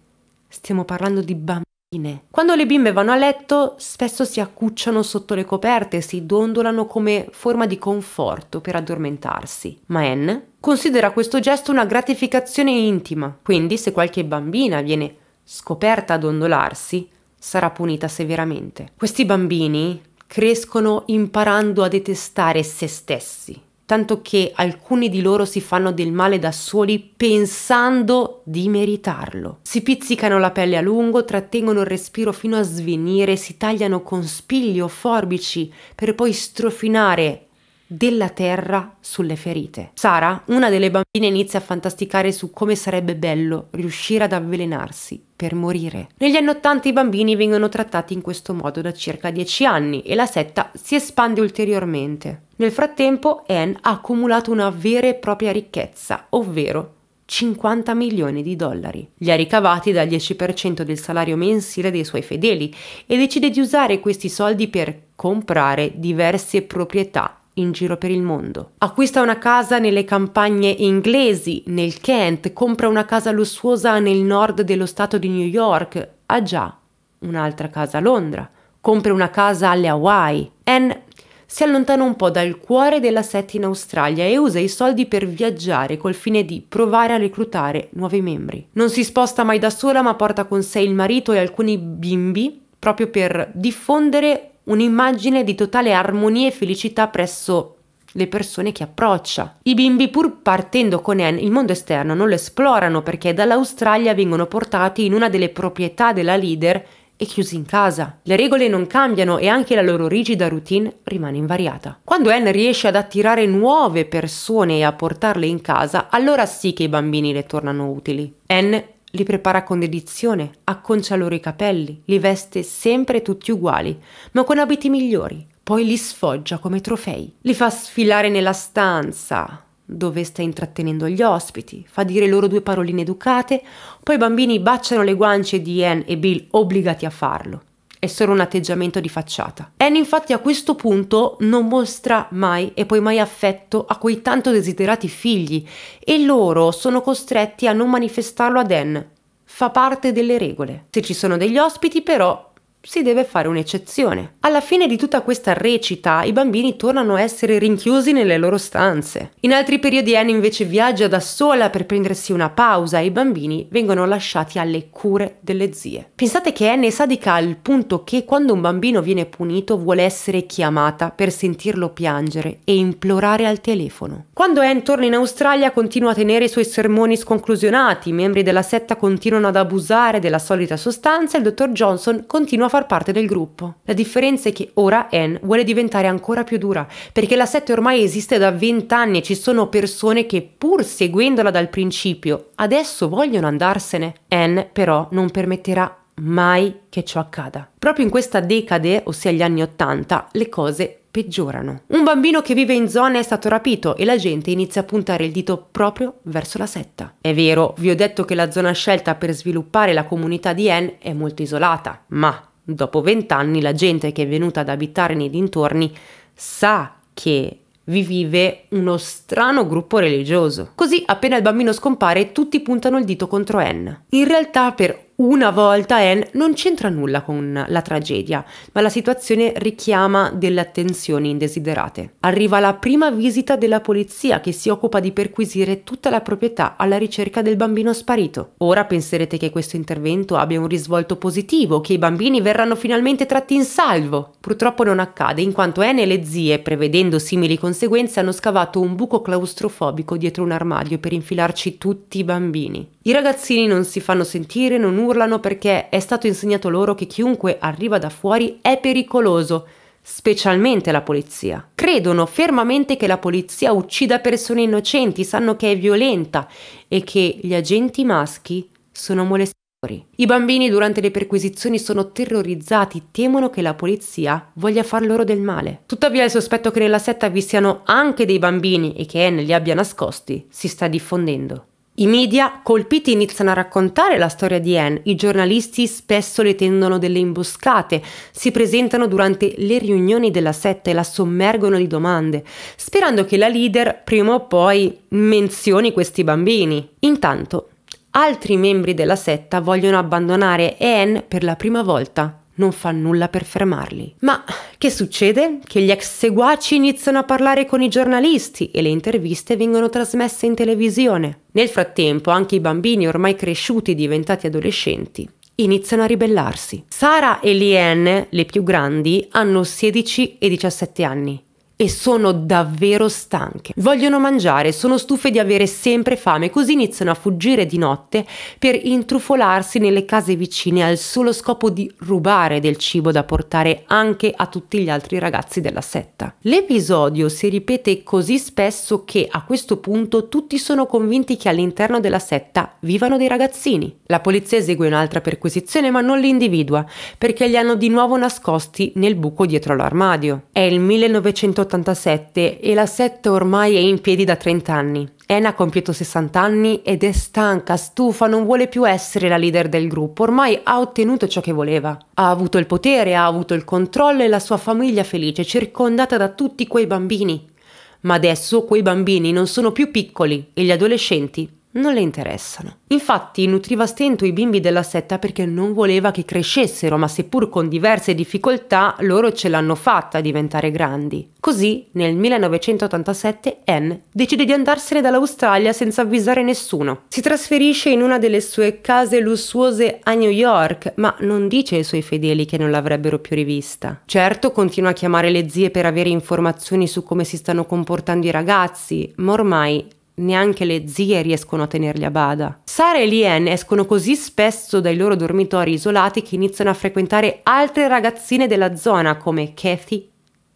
Stiamo parlando di bambine. Quando le bimbe vanno a letto, spesso si accucciano sotto le coperte, si dondolano come forma di conforto per addormentarsi. Ma Anne considera questo gesto una gratificazione intima, quindi se qualche bambina viene scoperta a dondolarsi, sarà punita severamente. Questi bambini crescono imparando a detestare se stessi tanto che alcuni di loro si fanno del male da soli pensando di meritarlo. Si pizzicano la pelle a lungo, trattengono il respiro fino a svenire, si tagliano con spigli o forbici per poi strofinare della terra sulle ferite. Sara, una delle bambine, inizia a fantasticare su come sarebbe bello riuscire ad avvelenarsi per morire. Negli anni 80 i bambini vengono trattati in questo modo da circa 10 anni e la setta si espande ulteriormente. Nel frattempo Anne ha accumulato una vera e propria ricchezza, ovvero 50 milioni di dollari. Li ha ricavati dal 10% del salario mensile dei suoi fedeli e decide di usare questi soldi per comprare diverse proprietà in giro per il mondo. Acquista una casa nelle campagne inglesi, nel Kent, compra una casa lussuosa nel nord dello stato di New York, ha già un'altra casa a Londra, compra una casa alle Hawaii. Anne si allontana un po' dal cuore della set in Australia e usa i soldi per viaggiare col fine di provare a reclutare nuovi membri. Non si sposta mai da sola ma porta con sé il marito e alcuni bimbi proprio per diffondere un'immagine di totale armonia e felicità presso le persone che approccia. I bimbi pur partendo con Anne il mondo esterno non lo esplorano perché dall'Australia vengono portati in una delle proprietà della leader e chiusi in casa. Le regole non cambiano e anche la loro rigida routine rimane invariata. Quando Anne riesce ad attirare nuove persone e a portarle in casa, allora sì che i bambini le tornano utili. Anne li prepara con dedizione, acconcia loro i capelli, li veste sempre tutti uguali, ma con abiti migliori, poi li sfoggia come trofei, li fa sfilare nella stanza dove sta intrattenendo gli ospiti, fa dire loro due paroline educate, poi i bambini baciano le guance di Anne e Bill obbligati a farlo è solo un atteggiamento di facciata. Anne infatti a questo punto non mostra mai e poi mai affetto a quei tanto desiderati figli e loro sono costretti a non manifestarlo ad Anne. Fa parte delle regole. Se ci sono degli ospiti però si deve fare un'eccezione. Alla fine di tutta questa recita i bambini tornano a essere rinchiusi nelle loro stanze. In altri periodi Anne invece viaggia da sola per prendersi una pausa e i bambini vengono lasciati alle cure delle zie. Pensate che Anne è sadica al punto che quando un bambino viene punito vuole essere chiamata per sentirlo piangere e implorare al telefono. Quando Anne torna in Australia continua a tenere i suoi sermoni sconclusionati, i membri della setta continuano ad abusare della solita sostanza e il dottor Johnson continua a a far parte del gruppo. La differenza è che ora Anne vuole diventare ancora più dura, perché la 7 ormai esiste da 20 anni e ci sono persone che pur seguendola dal principio, adesso vogliono andarsene. Anne però non permetterà mai che ciò accada. Proprio in questa decade, ossia gli anni Ottanta, le cose peggiorano. Un bambino che vive in zona è stato rapito e la gente inizia a puntare il dito proprio verso la setta. È vero, vi ho detto che la zona scelta per sviluppare la comunità di Anne è molto isolata, ma Dopo vent'anni la gente che è venuta ad abitare nei dintorni sa che vi vive uno strano gruppo religioso. Così appena il bambino scompare tutti puntano il dito contro Anne. In realtà per una volta Anne eh, non c'entra nulla con la tragedia, ma la situazione richiama delle attenzioni indesiderate. Arriva la prima visita della polizia che si occupa di perquisire tutta la proprietà alla ricerca del bambino sparito. Ora penserete che questo intervento abbia un risvolto positivo, che i bambini verranno finalmente tratti in salvo. Purtroppo non accade, in quanto Anne eh, e le zie, prevedendo simili conseguenze, hanno scavato un buco claustrofobico dietro un armadio per infilarci tutti i bambini. I ragazzini non si fanno sentire, non urlano perché è stato insegnato loro che chiunque arriva da fuori è pericoloso, specialmente la polizia. Credono fermamente che la polizia uccida persone innocenti, sanno che è violenta e che gli agenti maschi sono molestatori. I bambini durante le perquisizioni sono terrorizzati, temono che la polizia voglia far loro del male. Tuttavia il sospetto che nella setta vi siano anche dei bambini e che Anne li abbia nascosti si sta diffondendo. I media colpiti iniziano a raccontare la storia di Anne, i giornalisti spesso le tendono delle imboscate, si presentano durante le riunioni della setta e la sommergono di domande, sperando che la leader prima o poi menzioni questi bambini. Intanto, altri membri della setta vogliono abbandonare Anne per la prima volta non fa nulla per fermarli. Ma che succede? Che gli ex seguaci iniziano a parlare con i giornalisti e le interviste vengono trasmesse in televisione. Nel frattempo anche i bambini ormai cresciuti e diventati adolescenti iniziano a ribellarsi. Sara e Liane, le più grandi, hanno 16 e 17 anni e sono davvero stanche. Vogliono mangiare, sono stufe di avere sempre fame, così iniziano a fuggire di notte per intrufolarsi nelle case vicine al solo scopo di rubare del cibo da portare anche a tutti gli altri ragazzi della setta. L'episodio si ripete così spesso che a questo punto tutti sono convinti che all'interno della setta vivano dei ragazzini. La polizia esegue un'altra perquisizione ma non li individua perché li hanno di nuovo nascosti nel buco dietro l'armadio. È il 1980 1987 e l'assetto ormai è in piedi da 30 anni. Ena ha compiuto 60 anni ed è stanca, stufa, non vuole più essere la leader del gruppo, ormai ha ottenuto ciò che voleva. Ha avuto il potere, ha avuto il controllo e la sua famiglia felice, circondata da tutti quei bambini. Ma adesso quei bambini non sono più piccoli e gli adolescenti non le interessano. Infatti nutriva stento i bimbi della setta perché non voleva che crescessero, ma seppur con diverse difficoltà loro ce l'hanno fatta a diventare grandi. Così nel 1987 Anne decide di andarsene dall'Australia senza avvisare nessuno. Si trasferisce in una delle sue case lussuose a New York, ma non dice ai suoi fedeli che non l'avrebbero più rivista. Certo continua a chiamare le zie per avere informazioni su come si stanno comportando i ragazzi, ma ormai neanche le zie riescono a tenerli a bada. Sara e Lien escono così spesso dai loro dormitori isolati che iniziano a frequentare altre ragazzine della zona come Kathy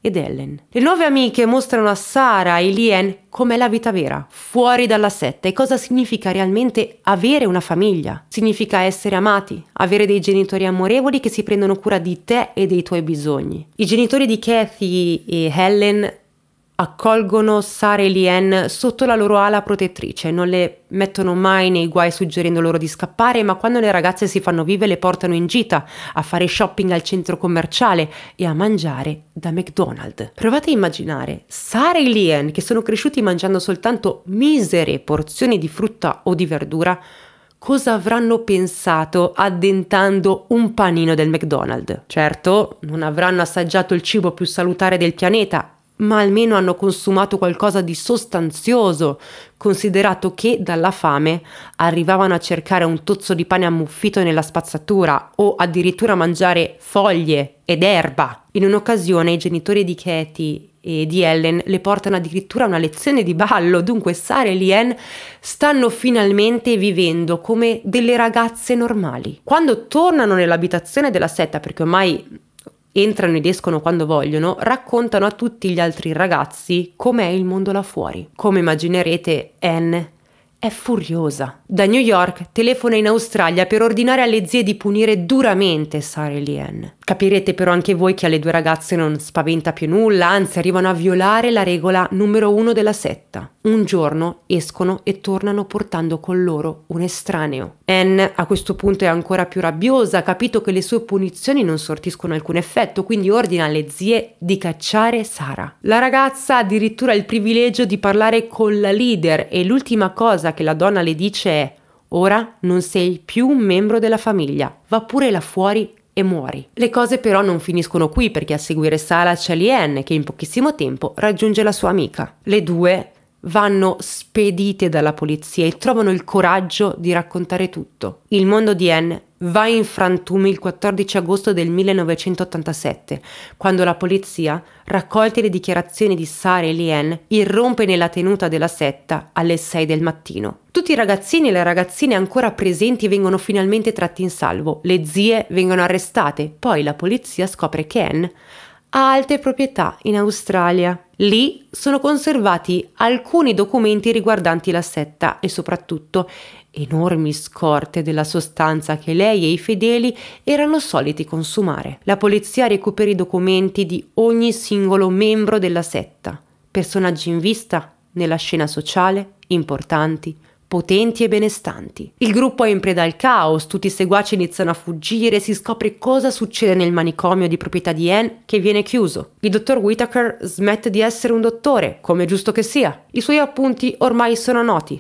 ed Ellen. Le nuove amiche mostrano a Sara e Lien com'è la vita vera, fuori dalla setta e cosa significa realmente avere una famiglia. Significa essere amati, avere dei genitori amorevoli che si prendono cura di te e dei tuoi bisogni. I genitori di Kathy e Helen accolgono Sara e Lien sotto la loro ala protettrice, non le mettono mai nei guai suggerendo loro di scappare, ma quando le ragazze si fanno vive le portano in gita, a fare shopping al centro commerciale e a mangiare da McDonald's. Provate a immaginare Sara e Lien, che sono cresciuti mangiando soltanto misere porzioni di frutta o di verdura, cosa avranno pensato addentando un panino del McDonald's. Certo, non avranno assaggiato il cibo più salutare del pianeta ma almeno hanno consumato qualcosa di sostanzioso, considerato che dalla fame arrivavano a cercare un tozzo di pane ammuffito nella spazzatura o addirittura mangiare foglie ed erba. In un'occasione i genitori di Katie e di Ellen le portano addirittura una lezione di ballo, dunque Sara e Lien stanno finalmente vivendo come delle ragazze normali. Quando tornano nell'abitazione della setta, perché ormai entrano ed escono quando vogliono, raccontano a tutti gli altri ragazzi com'è il mondo là fuori. Come immaginerete, Anne è furiosa. Da New York telefona in Australia per ordinare alle zie di punire duramente Sarah Lien. Capirete però anche voi che alle due ragazze non spaventa più nulla, anzi arrivano a violare la regola numero uno della setta. Un giorno escono e tornano portando con loro un estraneo. Anne a questo punto è ancora più rabbiosa, ha capito che le sue punizioni non sortiscono alcun effetto, quindi ordina alle zie di cacciare Sarah. La ragazza ha addirittura il privilegio di parlare con la leader e l'ultima cosa che la donna le dice è ora non sei più un membro della famiglia, va pure là fuori e muori. Le cose però non finiscono qui perché a seguire Sala c'è Lien che in pochissimo tempo raggiunge la sua amica. Le due vanno spedite dalla polizia e trovano il coraggio di raccontare tutto. Il mondo di Anne va in frantumi il 14 agosto del 1987, quando la polizia, raccolte le dichiarazioni di Sara e Lien, irrompe nella tenuta della setta alle 6 del mattino. Tutti i ragazzini e le ragazzine ancora presenti vengono finalmente tratti in salvo, le zie vengono arrestate, poi la polizia scopre che Anne ha alte proprietà in Australia. Lì sono conservati alcuni documenti riguardanti la setta e soprattutto enormi scorte della sostanza che lei e i fedeli erano soliti consumare. La polizia recupera i documenti di ogni singolo membro della setta, personaggi in vista, nella scena sociale, importanti, potenti e benestanti. Il gruppo è in preda al caos, tutti i seguaci iniziano a fuggire, si scopre cosa succede nel manicomio di proprietà di Anne che viene chiuso. Il dottor Whitaker smette di essere un dottore, come giusto che sia. I suoi appunti ormai sono noti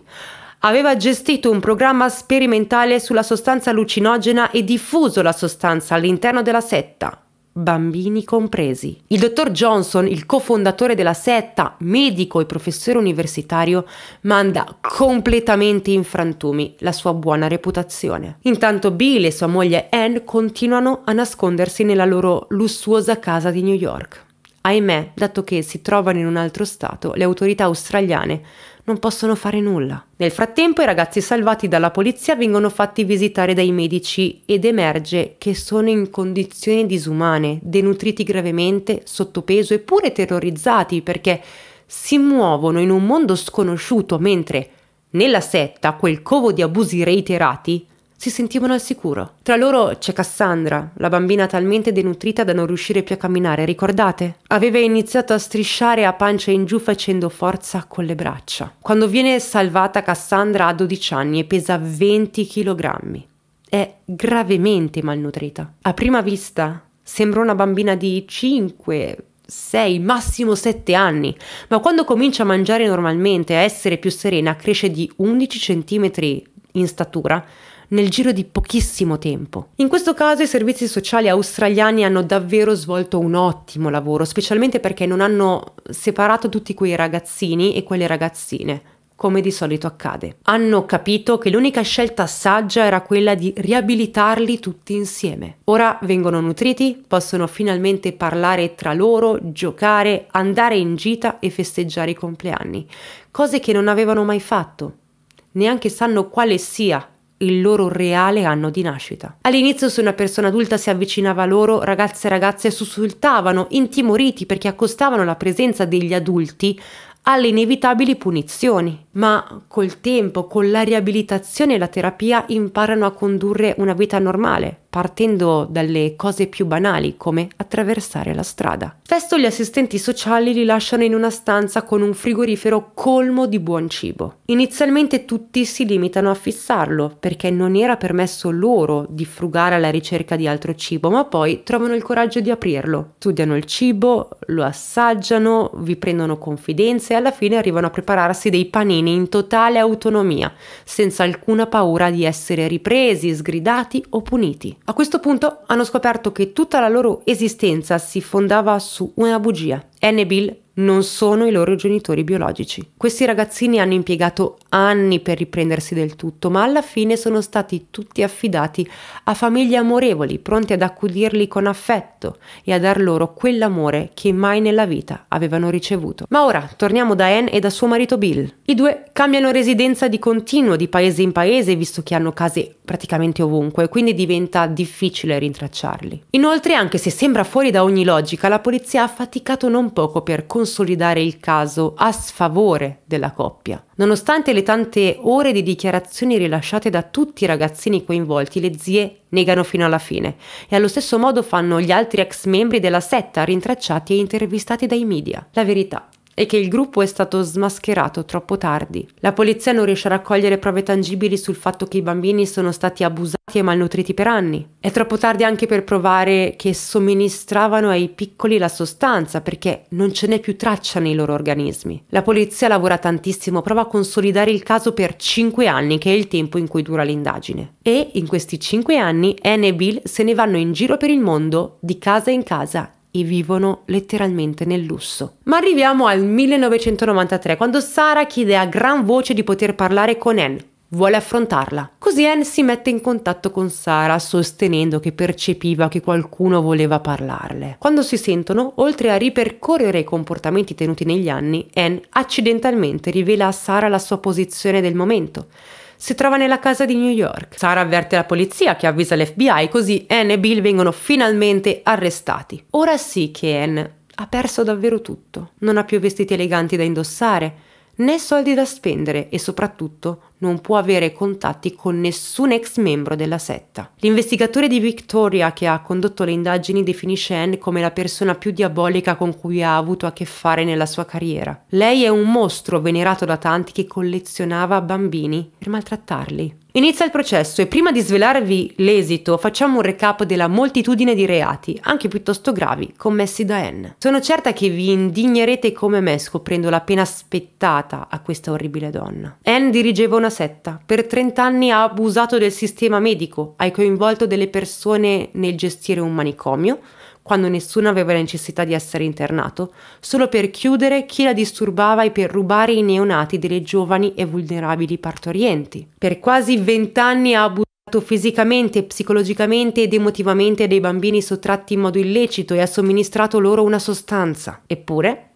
aveva gestito un programma sperimentale sulla sostanza allucinogena e diffuso la sostanza all'interno della setta bambini compresi. Il dottor Johnson, il cofondatore della setta, medico e professore universitario, manda completamente in frantumi la sua buona reputazione. Intanto Bill e sua moglie Anne continuano a nascondersi nella loro lussuosa casa di New York. Ahimè, dato che si trovano in un altro stato, le autorità australiane non possono fare nulla. Nel frattempo i ragazzi salvati dalla polizia vengono fatti visitare dai medici ed emerge che sono in condizioni disumane, denutriti gravemente, sottopeso e pure terrorizzati perché si muovono in un mondo sconosciuto mentre nella setta, quel covo di abusi reiterati, si sentivano al sicuro. Tra loro c'è Cassandra, la bambina talmente denutrita da non riuscire più a camminare, ricordate? Aveva iniziato a strisciare a pancia in giù facendo forza con le braccia. Quando viene salvata Cassandra ha 12 anni e pesa 20 kg. È gravemente malnutrita. A prima vista sembra una bambina di 5, 6, massimo 7 anni, ma quando comincia a mangiare normalmente, a essere più serena, cresce di 11 cm in statura nel giro di pochissimo tempo. In questo caso i servizi sociali australiani hanno davvero svolto un ottimo lavoro, specialmente perché non hanno separato tutti quei ragazzini e quelle ragazzine come di solito accade. Hanno capito che l'unica scelta saggia era quella di riabilitarli tutti insieme. Ora vengono nutriti, possono finalmente parlare tra loro, giocare, andare in gita e festeggiare i compleanni, cose che non avevano mai fatto. Neanche sanno quale sia il loro reale anno di nascita. All'inizio se una persona adulta si avvicinava a loro, ragazze e ragazze sussultavano, intimoriti perché accostavano la presenza degli adulti alle inevitabili punizioni ma col tempo, con la riabilitazione e la terapia imparano a condurre una vita normale, partendo dalle cose più banali come attraversare la strada. Spesso gli assistenti sociali li lasciano in una stanza con un frigorifero colmo di buon cibo. Inizialmente tutti si limitano a fissarlo perché non era permesso loro di frugare alla ricerca di altro cibo, ma poi trovano il coraggio di aprirlo. Studiano il cibo, lo assaggiano, vi prendono confidenze e alla fine arrivano a prepararsi dei panini femmine in totale autonomia, senza alcuna paura di essere ripresi, sgridati o puniti. A questo punto hanno scoperto che tutta la loro esistenza si fondava su una bugia. Anne e Bill non sono i loro genitori biologici. Questi ragazzini hanno impiegato anni per riprendersi del tutto, ma alla fine sono stati tutti affidati a famiglie amorevoli, pronte ad accudirli con affetto e a dar loro quell'amore che mai nella vita avevano ricevuto. Ma ora torniamo da Anne e da suo marito Bill. I due cambiano residenza di continuo di paese in paese, visto che hanno case praticamente ovunque, quindi diventa difficile rintracciarli. Inoltre, anche se sembra fuori da ogni logica, la polizia ha faticato non poco per con consolidare il caso a sfavore della coppia. Nonostante le tante ore di dichiarazioni rilasciate da tutti i ragazzini coinvolti, le zie negano fino alla fine e allo stesso modo fanno gli altri ex membri della setta rintracciati e intervistati dai media. La verità e che il gruppo è stato smascherato troppo tardi. La polizia non riesce a raccogliere prove tangibili sul fatto che i bambini sono stati abusati e malnutriti per anni. È troppo tardi anche per provare che somministravano ai piccoli la sostanza perché non ce n'è più traccia nei loro organismi. La polizia lavora tantissimo, prova a consolidare il caso per 5 anni, che è il tempo in cui dura l'indagine. E in questi 5 anni Anne e Bill se ne vanno in giro per il mondo, di casa in casa, e vivono letteralmente nel lusso. Ma arriviamo al 1993, quando Sara chiede a gran voce di poter parlare con Anne. Vuole affrontarla. Così Anne si mette in contatto con Sara, sostenendo che percepiva che qualcuno voleva parlarle. Quando si sentono, oltre a ripercorrere i comportamenti tenuti negli anni, Anne accidentalmente rivela a Sara la sua posizione del momento si trova nella casa di New York. Sara avverte la polizia che avvisa l'FBI così Anne e Bill vengono finalmente arrestati. Ora sì che Anne ha perso davvero tutto. Non ha più vestiti eleganti da indossare, né soldi da spendere e soprattutto non può avere contatti con nessun ex membro della setta. L'investigatore di Victoria che ha condotto le indagini definisce Anne come la persona più diabolica con cui ha avuto a che fare nella sua carriera. Lei è un mostro venerato da tanti che collezionava bambini per maltrattarli. Inizia il processo e prima di svelarvi l'esito facciamo un recap della moltitudine di reati, anche piuttosto gravi, commessi da Anne. Sono certa che vi indignerete come me scoprendo la pena spettata a questa orribile donna. Anne dirigeva una setta, per 30 anni ha abusato del sistema medico, hai coinvolto delle persone nel gestire un manicomio, quando nessuno aveva la necessità di essere internato, solo per chiudere chi la disturbava e per rubare i neonati delle giovani e vulnerabili partorienti. Per quasi 20 anni ha abusato fisicamente, psicologicamente ed emotivamente dei bambini sottratti in modo illecito e ha somministrato loro una sostanza. Eppure,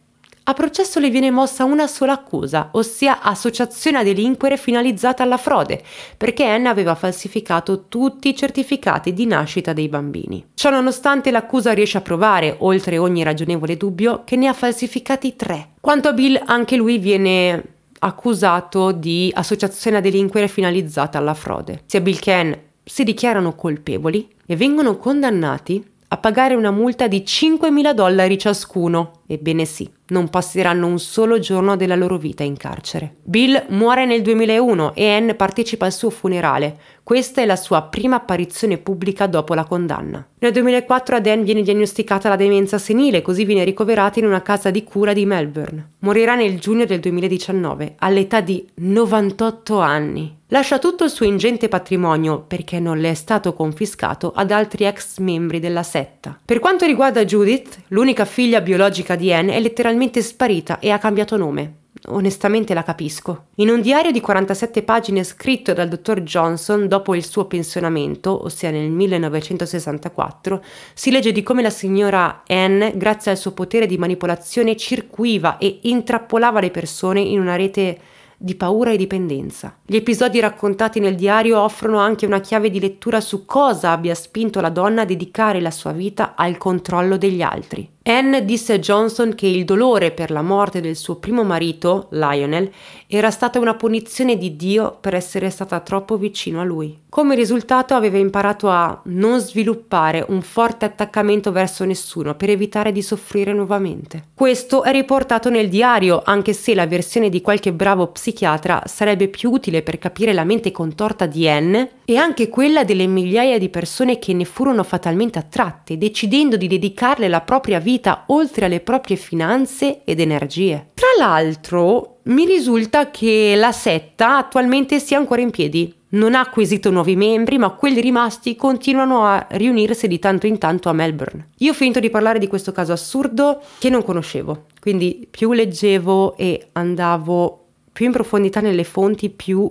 a processo le viene mossa una sola accusa, ossia associazione a delinquere finalizzata alla frode, perché Anna aveva falsificato tutti i certificati di nascita dei bambini. Ciononostante l'accusa riesce a provare, oltre ogni ragionevole dubbio, che ne ha falsificati tre. Quanto a Bill, anche lui viene accusato di associazione a delinquere finalizzata alla frode. Sia Bill che Ann si dichiarano colpevoli e vengono condannati a pagare una multa di 5.000 dollari ciascuno Ebbene sì, non passeranno un solo giorno della loro vita in carcere. Bill muore nel 2001 e Anne partecipa al suo funerale. Questa è la sua prima apparizione pubblica dopo la condanna. Nel 2004 ad Anne viene diagnosticata la demenza senile, così viene ricoverata in una casa di cura di Melbourne. Morirà nel giugno del 2019, all'età di 98 anni. Lascia tutto il suo ingente patrimonio, perché non le è stato confiscato, ad altri ex membri della setta. Per quanto riguarda Judith, l'unica figlia biologica di è letteralmente sparita e ha cambiato nome. Onestamente la capisco. In un diario di 47 pagine scritto dal dottor Johnson dopo il suo pensionamento, ossia nel 1964, si legge di come la signora Anne, grazie al suo potere di manipolazione, circuiva e intrappolava le persone in una rete di paura e dipendenza. Gli episodi raccontati nel diario offrono anche una chiave di lettura su cosa abbia spinto la donna a dedicare la sua vita al controllo degli altri. Anne disse a Johnson che il dolore per la morte del suo primo marito, Lionel, era stata una punizione di Dio per essere stata troppo vicino a lui. Come risultato aveva imparato a non sviluppare un forte attaccamento verso nessuno per evitare di soffrire nuovamente. Questo è riportato nel diario, anche se la versione di qualche bravo psichiatra sarebbe più utile per capire la mente contorta di Anne e anche quella delle migliaia di persone che ne furono fatalmente attratte, decidendo di dedicarle la propria vita vita oltre alle proprie finanze ed energie. Tra l'altro, mi risulta che la setta attualmente sia ancora in piedi. Non ha acquisito nuovi membri, ma quelli rimasti continuano a riunirsi di tanto in tanto a Melbourne. Io ho finito di parlare di questo caso assurdo che non conoscevo, quindi più leggevo e andavo più in profondità nelle fonti, più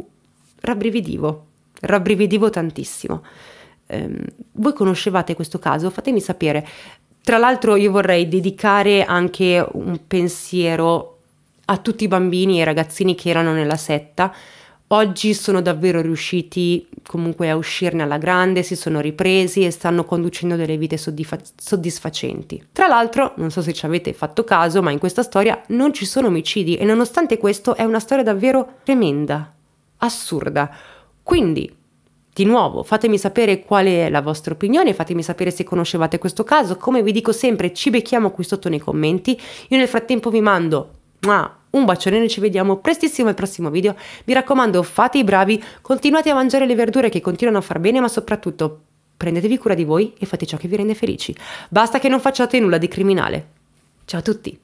rabbrividivo, rabbrividivo tantissimo. Um, voi conoscevate questo caso? Fatemi sapere. Tra l'altro io vorrei dedicare anche un pensiero a tutti i bambini e i ragazzini che erano nella setta. Oggi sono davvero riusciti comunque a uscirne alla grande, si sono ripresi e stanno conducendo delle vite soddisfacenti. Tra l'altro, non so se ci avete fatto caso, ma in questa storia non ci sono omicidi e nonostante questo è una storia davvero tremenda, assurda. Quindi, di nuovo, fatemi sapere qual è la vostra opinione, fatemi sapere se conoscevate questo caso. Come vi dico sempre, ci becchiamo qui sotto nei commenti. Io nel frattempo vi mando un bacione, noi ci vediamo prestissimo al prossimo video. Mi raccomando, fate i bravi, continuate a mangiare le verdure che continuano a far bene, ma soprattutto prendetevi cura di voi e fate ciò che vi rende felici. Basta che non facciate nulla di criminale. Ciao a tutti!